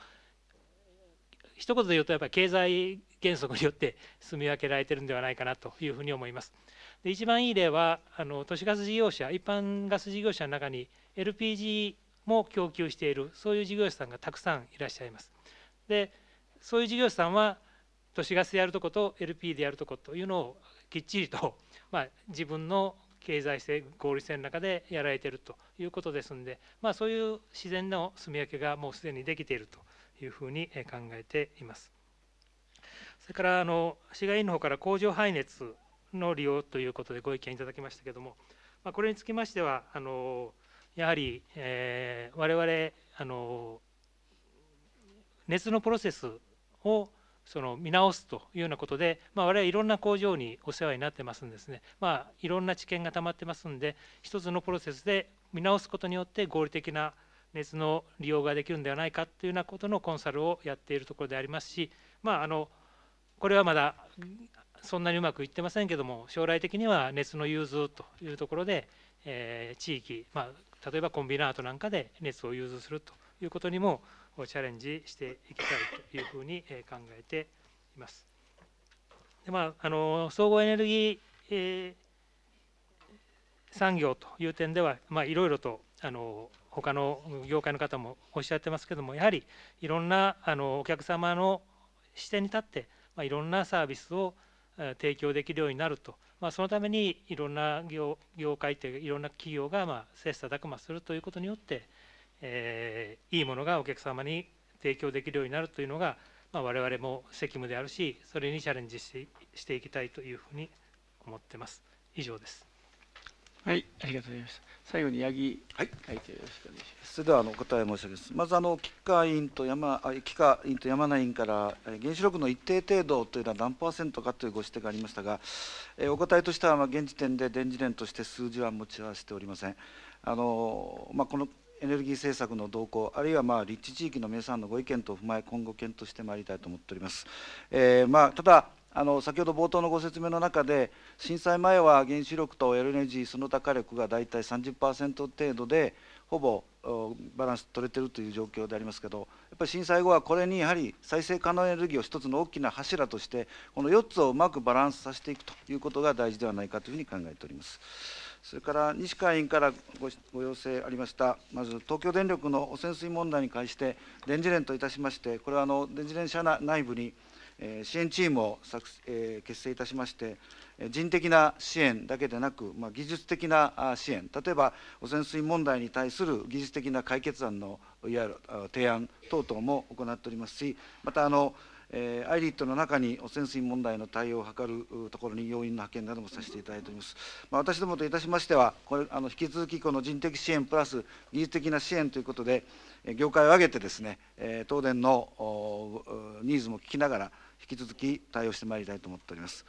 一言で言うとやっぱり経済原則によって住み分けられてるんではないかなというふうに思います。で一番いい例はあの都市ガス事業者一般ガス事業者の中に LPG も供給しているそういう事業者さんがたくさんいらっしゃいます。でそういう事業者さんは都市ガスでやるとこと LP でやるとこというのをきっちりと、まあ、自分の経済性合理性の中でやられているということですので、まあ、そういう自然の住み分けがもうすでにできているというふうに考えています。それからあの市街の方から工場排熱の利用ということでご意見いただきましたけれども、まあ、これにつきましてはあのやはり、えー、我々あの熱のプロセスをその見直すというようなことで、まあ、我々いろんな工場にお世話になってますんですね、まあ、いろんな知見がたまってますんで一つのプロセスで見直すことによって合理的な熱の利用ができるんではないかというようなことのコンサルをやっているところでありますし、まあ、あのこれはまだそんなにうまくいってませんけども将来的には熱の融通というところで、えー、地域、まあ、例えばコンビナートなんかで熱を融通するということにもチャレンジしていきたいというふうに考えています。でまあ、あの総合エネルギー、えー、産業という点では、まあ、いろいろとあの他の業界の方もおっしゃってますけどもやはりいろんなあのお客様の視点に立って、まあ、いろんなサービスを提供できるようになるとまあ、そのためにいろんな業業界といういろんな企業がまあ切磋琢磨するということによって、えー、いいものがお客様に提供できるようになるというのが、まあ、我々も責務であるしそれにチャレンジしてしていきたいというふうに思ってます以上ですはい、ありがとうございました。最後に八木会長、よろしくお願いします。それではあのお答え申し上げます。まずあの吉川委員と山あ吉川委員と山名委員から原子力の一定程度というのは何パーセントかというご指摘がありましたが、えお答えとしてはまあ現時点で電磁連として数字は持ち合わせておりません。あのまあこのエネルギー政策の動向、あるいはまあ立地地域の皆さんのご意見と踏まえ、今後検討してまいりたいと思っております。えー、まあただあの先ほど冒頭のご説明の中で震災前は原子力と LNG その他火力が大体30%程度でほぼバランス取れてるという状況でありますけどやっぱり震災後はこれにやはり再生可能エネルギーを一つの大きな柱としてこの4つをうまくバランスさせていくということが大事ではないかというふうに考えております。それから西委員からご要請ありました、まず東京電力の汚染水問題に関して、電磁連といたしまして、これはあの電磁連社内部にえ支援チームを作、え結成いたしまして人的な支援だけでなく、まあ、技術的な支援例えば汚染水問題に対する技術的な解決案のいわゆる提案等々も行っておりますしまたあのえアイリットの中に汚染水問題の対応を図るところに要員の派遣などもさせていただいております。まあ、私どもといたしましては、これあの引き続きこの人的支援プラス技術的な支援ということで、業界を挙げてですね、東電のニーズも聞きながら、引き続き対応してまいりたいと思っております。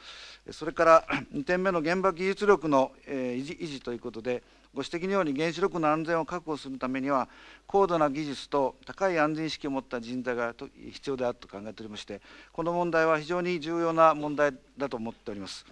それから2 点目の現場技術力の維持維持ということで、ご指摘のように原子力の安全を確保するためには、高度な技術と高い安全意識を持った人材が必要であると考えておりまして、この問題は非常に重要な問題だと思っております。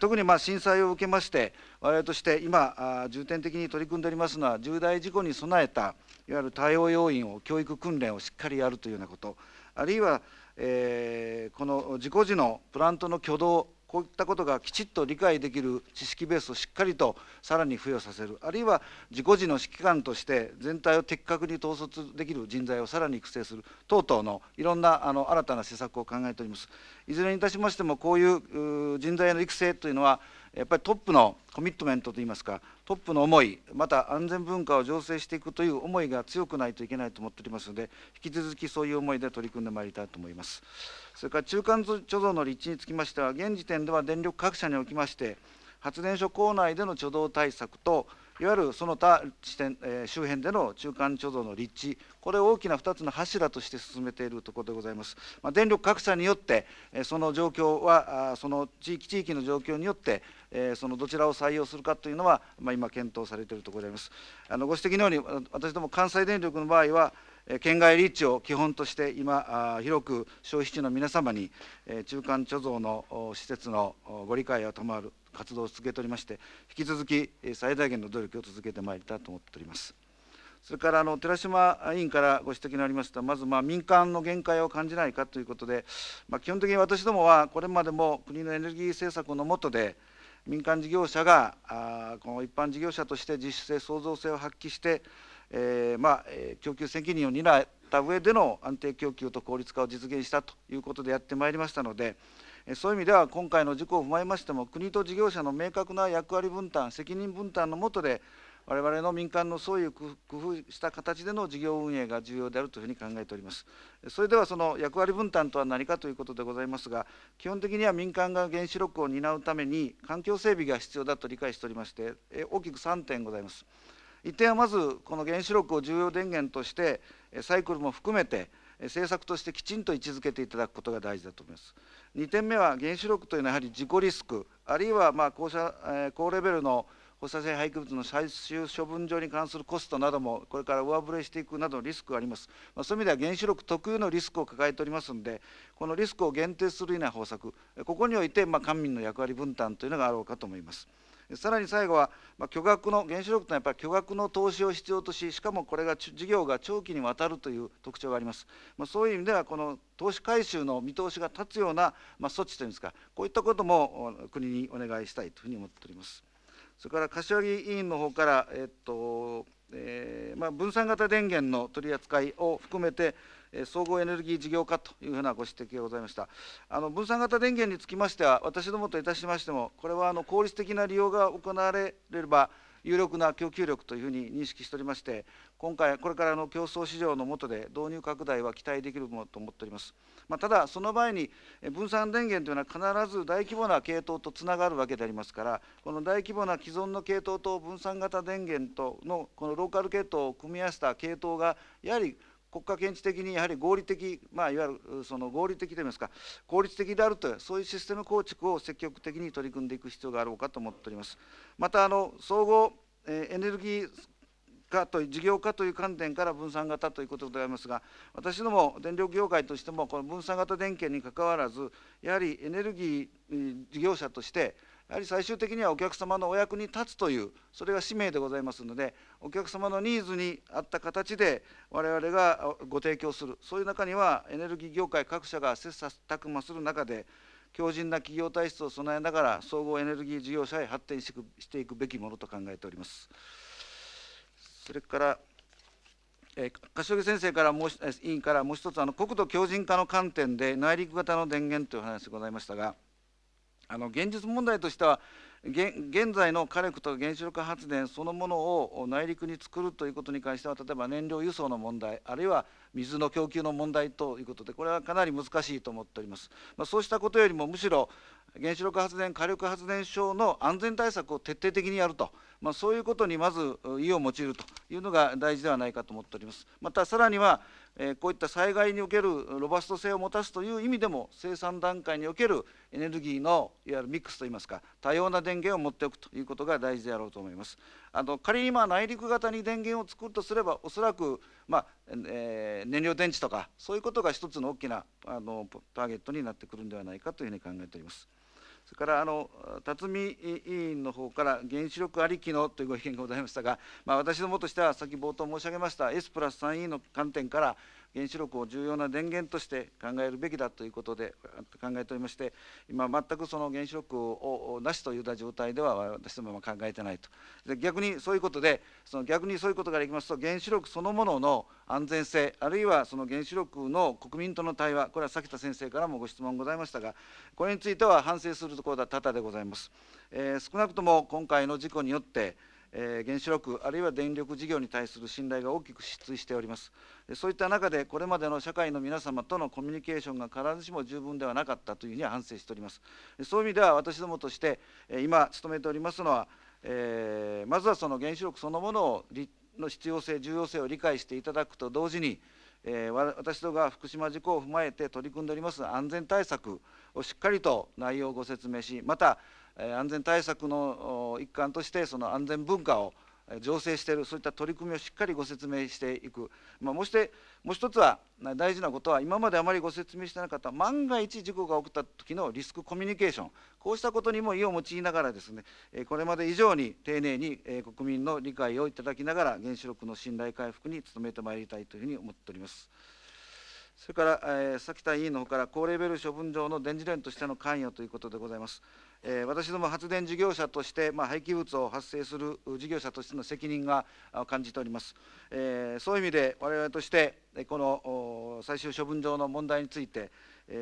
特にま震災を受けまして、我々として今、重点的に取り組んでおりますのは、重大事故に備えた、いわゆる対応要員を教育訓練をしっかりやるというようなこと、あるいはえー、この自己時のプラントの挙動こういったことがきちっと理解できる知識ベースをしっかりとさらに付与させるあるいは自己時の指揮官として全体を的確に統率できる人材をさらに育成する等々のいろんなあの新たな施策を考えておりますいずれにいたしましてもこういう人材の育成というのはやっぱりトップのコミットメントといいますかトップの思い、また安全文化を醸成していくという思いが強くないといけないと思っておりますので、引き続きそういう思いで取り組んでまいりたいと思います。それから中間貯蔵の立地につきましては、現時点では電力各社におきまして、発電所構内での貯蔵対策といわゆるその他地点、えー、周辺での中間貯蔵の立地、これを大きな2つの柱として進めているところでございます。まあ、電力各社によって、えー、その状況は、あその地域地域の状況によって、えー、そのどちらを採用するかというのは、まあ、今、検討されているところであります。あのご指摘のように、私ども関西電力の場合は、県外立地を基本として今、広く消費地の皆様に中間貯蔵の施設のご理解を賜る活動を続けておりまして引き続き最大限の努力を続けてまいりたいと思っております。それからあの寺島委員からご指摘のありました、まずま民間の限界を感じないかということで、まあ、基本的に私どもは、これまでも国のエネルギー政策の下で、民間事業者があこの一般事業者として自主性、創造性を発揮して、えー、まあ、供給責任を担った上での安定供給と効率化を実現したということでやってまいりましたので、そういう意味では今回の事故を踏まえましても国と事業者の明確な役割分担責任分担の下で我々の民間の創意を工夫した形での事業運営が重要であるというふうに考えております。それではその役割分担とは何かということでございますが、基本的には民間が原子力を担うために環境整備が必要だと理解しておりまして、大きく3点ございます。1点はまず、この原子力を重要電源として、サイクルも含めて、政策としてきちんと位置づけていただくことが大事だと思います。2点目は原子力というのはやはり事故リスクあるいはまあ高社高レベルの放射性廃棄物の最終処分場に関するコストなどもこれから上振れしていくなどのリスクがあります、まあ、そういう意味では原子力特有のリスクを抱えておりますのでこのリスクを限定するような方策ここにおいてまあ官民の役割分担というのがあろうかと思います。さらに最後は、まあ、巨額の原子力というのはやっぱり巨額の投資を必要とししかもこれが事業が長期にわたるという特徴があります、まあ、そういう意味ではこの投資回収の見通しが立つような、まあ、措置というんですかこういったことも国にお願いしたいというふうに思っておりますそれから柏木委員の方から、えっとえーまあ、分散型電源の取り扱いを含めて総合エネルギー事業化というふうなご指摘がございましたあの分散型電源につきましては私どもといたしましてもこれはあの効率的な利用が行われれば有力な供給力というふうに認識しておりまして今回これからの競争市場の下で導入拡大は期待できるものと思っております、まあ、ただその前に分散電源というのは必ず大規模な系統とつながるわけでありますからこの大規模な既存の系統と分散型電源とのこのローカル系統を組み合わせた系統がやはり国家検知的にやはり合理的、まあ、いわゆるその合理的といいますか、効率的であるという、そういうシステム構築を積極的に取り組んでいく必要があろうかと思っております。またあの総合、えエネルギー化という事業化という観点から分散型ということでありますが、私ども電力業界としても、この分散型電源にかかわらず、やはりエネルギー事業者として、やはり最終的にはお客様のお役に立つというそれが使命でございますのでお客様のニーズに合った形で我々がご提供するそういう中にはエネルギー業界各社が切磋琢磨する中で強靭な企業体質を備えながら総合エネルギー事業者へ発展していくべきものと考えております。それからえ柏木先生からもう委員からもう一つあの国土強靭化の観点で内陸型の電源という話でございましたが。あの現実問題としては現在の火力と原子力発電そのものを内陸に作るということに関しては例えば燃料輸送の問題あるいは水の供給の問題ということでこれはかなり難しいと思っております、まあ、そうしたことよりもむしろ原子力発電火力発電所の安全対策を徹底的にやると、まあ、そういうことにまず意を用いるというのが大事ではないかと思っておりますまたさらにはえこういった災害におけるロバスト性を持たすという意味でも生産段階におけるエネルギーのいわゆるミックスといいますか多様な電源を持っておくということが大事であろうと思います。あの仮にま内陸型に電源を作るとすればおそらく、まあ、えー、燃料電池とかそういうことが一つの大きなあのターゲットになってくるんではないかというふうに考えております。それからあの辰巳委員の方から原子力ありきのというご意見がございましたが、まあ、私どもとしては先ほど冒頭申し上げました S プラス3 e の観点から原子力を重要な電源として考えるべきだということで考えておりまして今全くその原子力をなしというような状態では私どもは考えてないとで逆にそういうことでその逆にそういうことができますと原子力そのものの安全性あるいはその原子力の国民との対話これは先田先生からもご質問ございましたがこれについては反省するところだ多々でございます、えー、少なくとも今回の事故によってえー、原子力あるいは電力事業に対する信頼が大きく失墜しておりますそういった中でこれまでの社会の皆様とのコミュニケーションが必ずしも十分ではなかったというふうには反省しておりますそういう意味では私どもとして今努めておりますのは、えー、まずはその原子力そのものをの必要性重要性を理解していただくと同時にえ私どもが福島事故を踏まえて取り組んでおります安全対策をしっかりと内容をご説明しまた安全対策の一環としてその安全文化を醸成しているそういった取り組みをしっかりご説明していく、まあ、もしてもう一つは大事なことは今まであまりご説明してなかった万が一事故が起きた時のリスクコミュニケーションこうしたことにも意を用いながらですねこれまで以上に丁寧に国民の理解をいただきながら原子力の信頼回復に努めてまいりたいというふうに思っております。それから、えー、崎田委員の方から高レベル処分場の電磁連としての関与ということでございます。え私ども発電事業者として、まあ、廃棄物を発生する事業者としての責任が感じております、えそういう意味で我々としてこの最終処分場の問題について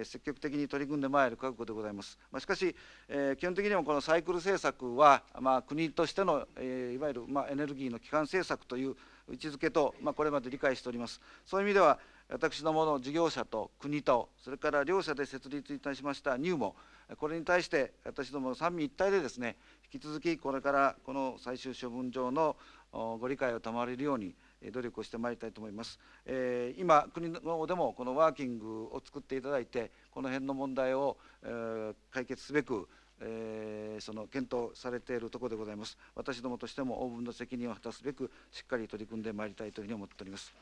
積極的に取り組んでまいる覚悟でございます。まあ、しかし、えー、基本的にもこのサイクル政策は、まあ、国としての、えー、いわゆる、まあ、エネルギーの基幹政策という位置づけと、まあ、これまで理解しております。そういう意味では私どもの事業者と国と、それから両者で設立いたしましたニューも、これに対して私ども三位一体でですね、引き続きこれからこの最終処分場のご理解を賜れるように努力をしてまいりたいと思います。えー、今、国の方でもこのワーキングを作っていただいて、この辺の問題を、解決すべく、えー、その検討されているところでございます。私どもとしても応分の責任を果たすべく、しっかり取り組んでまいりたいというふうに思っております。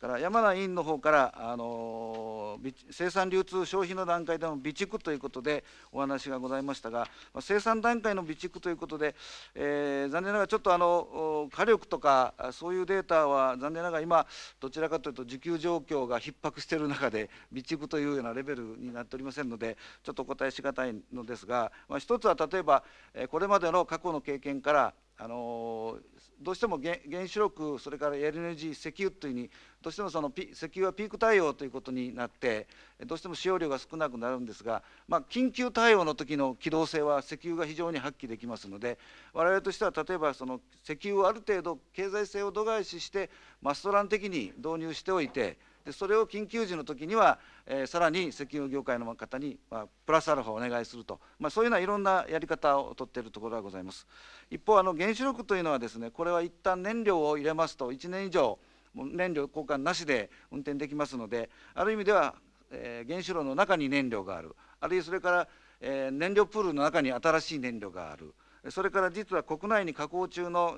から山田委員の方からあの生産流通消費の段階での備蓄ということでお話がございましたが、ま生産段階の備蓄ということで、えー、残念ながらちょっとあの火力とかそういうデータは残念ながら今どちらかというと需給状況が逼迫している中で備蓄というようなレベルになっておりませんのでちょっとお答えし難いのですが、まあ、一つは例えばこれまでの過去の経験からあのどうしても原子力それから LNG 石油というにどうしてもその石油はピーク対応ということになってどうしても使用量が少なくなるんですが、まあ、緊急対応の時の機動性は石油が非常に発揮できますので我々としては例えばその石油をある程度経済性を度外視してマストラン的に導入しておいてでそれを緊急時の時には、えー、さらに石油業界の方に、まあ、プラスアルファをお願いすると、まあ、そういうようないろんなやり方をとっているところがございます一方あの原子力というのはですねこれは一旦燃料を入れますと1年以上燃料交換なしで運転できますのである意味では、えー、原子炉の中に燃料があるあるいはそれから、えー、燃料プールの中に新しい燃料がある。それから実は国内に加工中の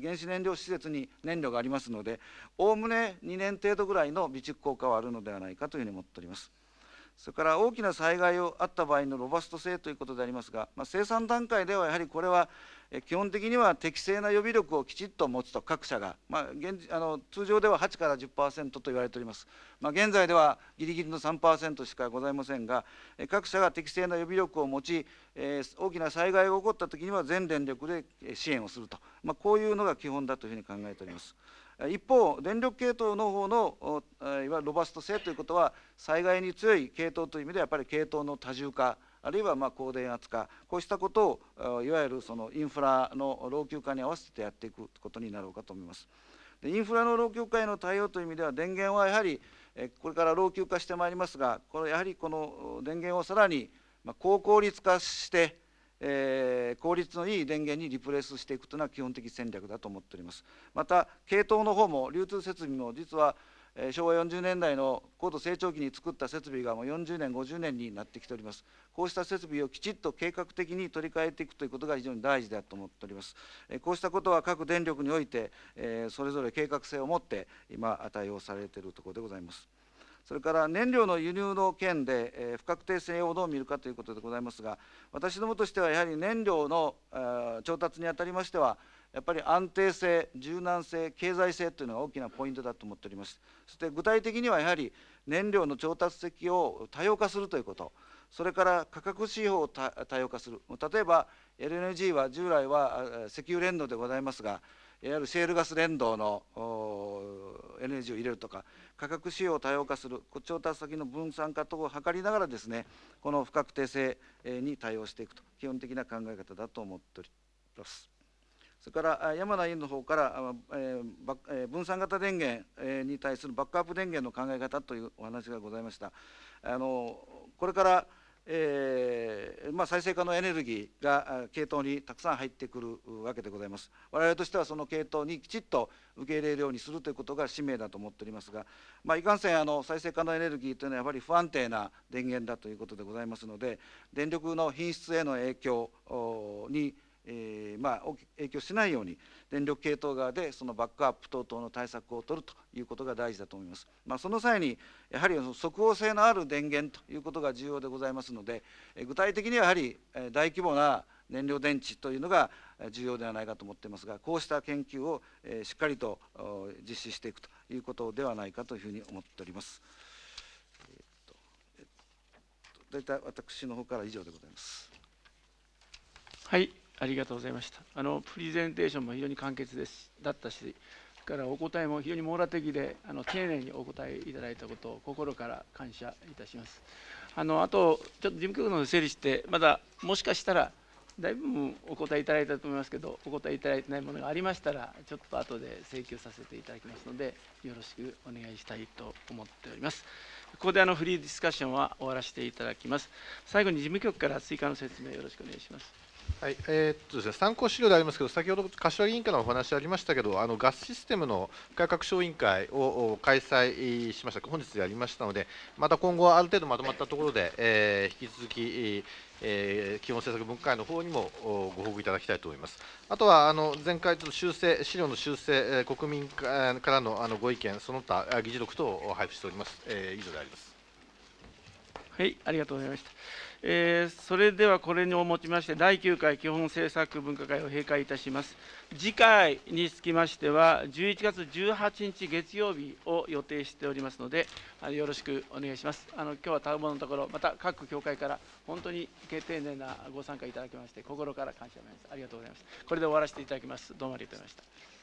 原子燃料施設に燃料がありますので、おおむね2年程度ぐらいの備蓄効果はあるのではないかというふうに思っております。それから大きな災害をあった場合のロバスト性ということでありますが、まあ、生産段階ではやはりこれは基本的には適正な予備力をきちっと持つと各社が、まあ、現あの通常では8から10%と言われております、まあ、現在ではぎりぎりの3%しかございませんが各社が適正な予備力を持ち、えー、大きな災害が起こった時には全電力で支援をすると、まあ、こういうのが基本だというふうに考えております。一方、電力系統の方のいわゆるロバスト性ということは、災害に強い系統という意味では、やっぱり系統の多重化あるいはま高電圧化こうしたことをいわゆるそのインフラの老朽化に合わせてやっていくことになろうかと思います。でインフラの老朽化への対応という意味では電源はやはりこれから老朽化してまいりますがこれやはりこの電源をさらに高効率化してえー、効率のいい電源にリプレースしていくというのは基本的戦略だと思っておりますまた系統の方も流通設備も実はえ昭和40年代の高度成長期に作った設備がもう40年、50年になってきております。こうした設備をきちっと計画的に取り替えていくということが非常に大事だと思っております。えこうしたことは各電力において、えそれぞれ計画性を持って今、対応されているところでございます。それから燃料の輸入の件で、え不確定性をどう見るかということでございますが、私どもとしてはやはり燃料の、調達にあたりましては、やっぱり安定性、柔軟性、経済性というのが大きなポイントだと思っております。そして具体的にはやはり燃料の調達先を多様化するということ、それから価格指標を多様化する、例えば LNG は従来は石油連動でございますが、いわゆるシェールガス連動の LNG を入れるとか、価格指標を多様化する、調達先の分散化等を図りながらですね、この不確定性に対応していくと、基本的な考え方だと思っております。それから山名委員の方から、えー、分散型電源に対するバックアップ電源の考え方というお話がございました。あのこれからえーまあ、再生可能エネルギーが系統にたくさん入ってくるわけでございます。我々としてはその系統にきちっと受け入れるようにするということが使命だと思っておりますが、まあ、いかんせんあの再生可能エネルギーというのはやはり不安定な電源だということでございますので電力の品質への影響にえーまあ、影響しないように電力系統側でそのバックアップ等々の対策を取るということが大事だと思います。まあ、その際にやはり即応性のある電源ということが重要でございますので具体的にはやはり大規模な燃料電池というのが重要ではないかと思っていますがこうした研究をしっかりと実施していくということではないかというふうに思っております。大体私の方から以上でございます。はいありがとうございました。あのプレゼンテーションも非常に簡潔ですだったし、からお答えも非常に網羅的で、あの丁寧にお答えいただいたことを心から感謝いたします。あのあと、ちょっと事務局の整理して、まだもしかしたら、だいぶお答えいただいたと思いますけど、お答えいただいてないものがありましたら、ちょっと後で請求させていただきますので、よろしくお願いしたいと思っております。ここであのフリーディスカッションは終わらせていただきます。最後に事務局から追加の説明よろしくお願いします。はい、えー、っとですね、参考資料でありますけど、先ほど柏木委員からのお話ありましたけど、あのガスシステムの改革小委員会を開催しました、本日やりましたので、また今後はある程度まとまったところで、えー、引き続き、えー、基本政策分科会の方にもご報告いただきたいと思います。あとはあの前回、修正資料の修正、国民からのあのご意見、その他、議事録等を配布しております。えー、以上であります。はい、ありがとうございました。えー、それではこれにをもちまして第9回基本政策分科会を閉会いたします次回につきましては11月18日月曜日を予定しておりますのでよろしくお願いしますあの今日は田んのところまた各協会から本当に丁寧なご参加いただきまして心から感謝ありがとうございますこれで終わらせていただきますどうもありがとうございました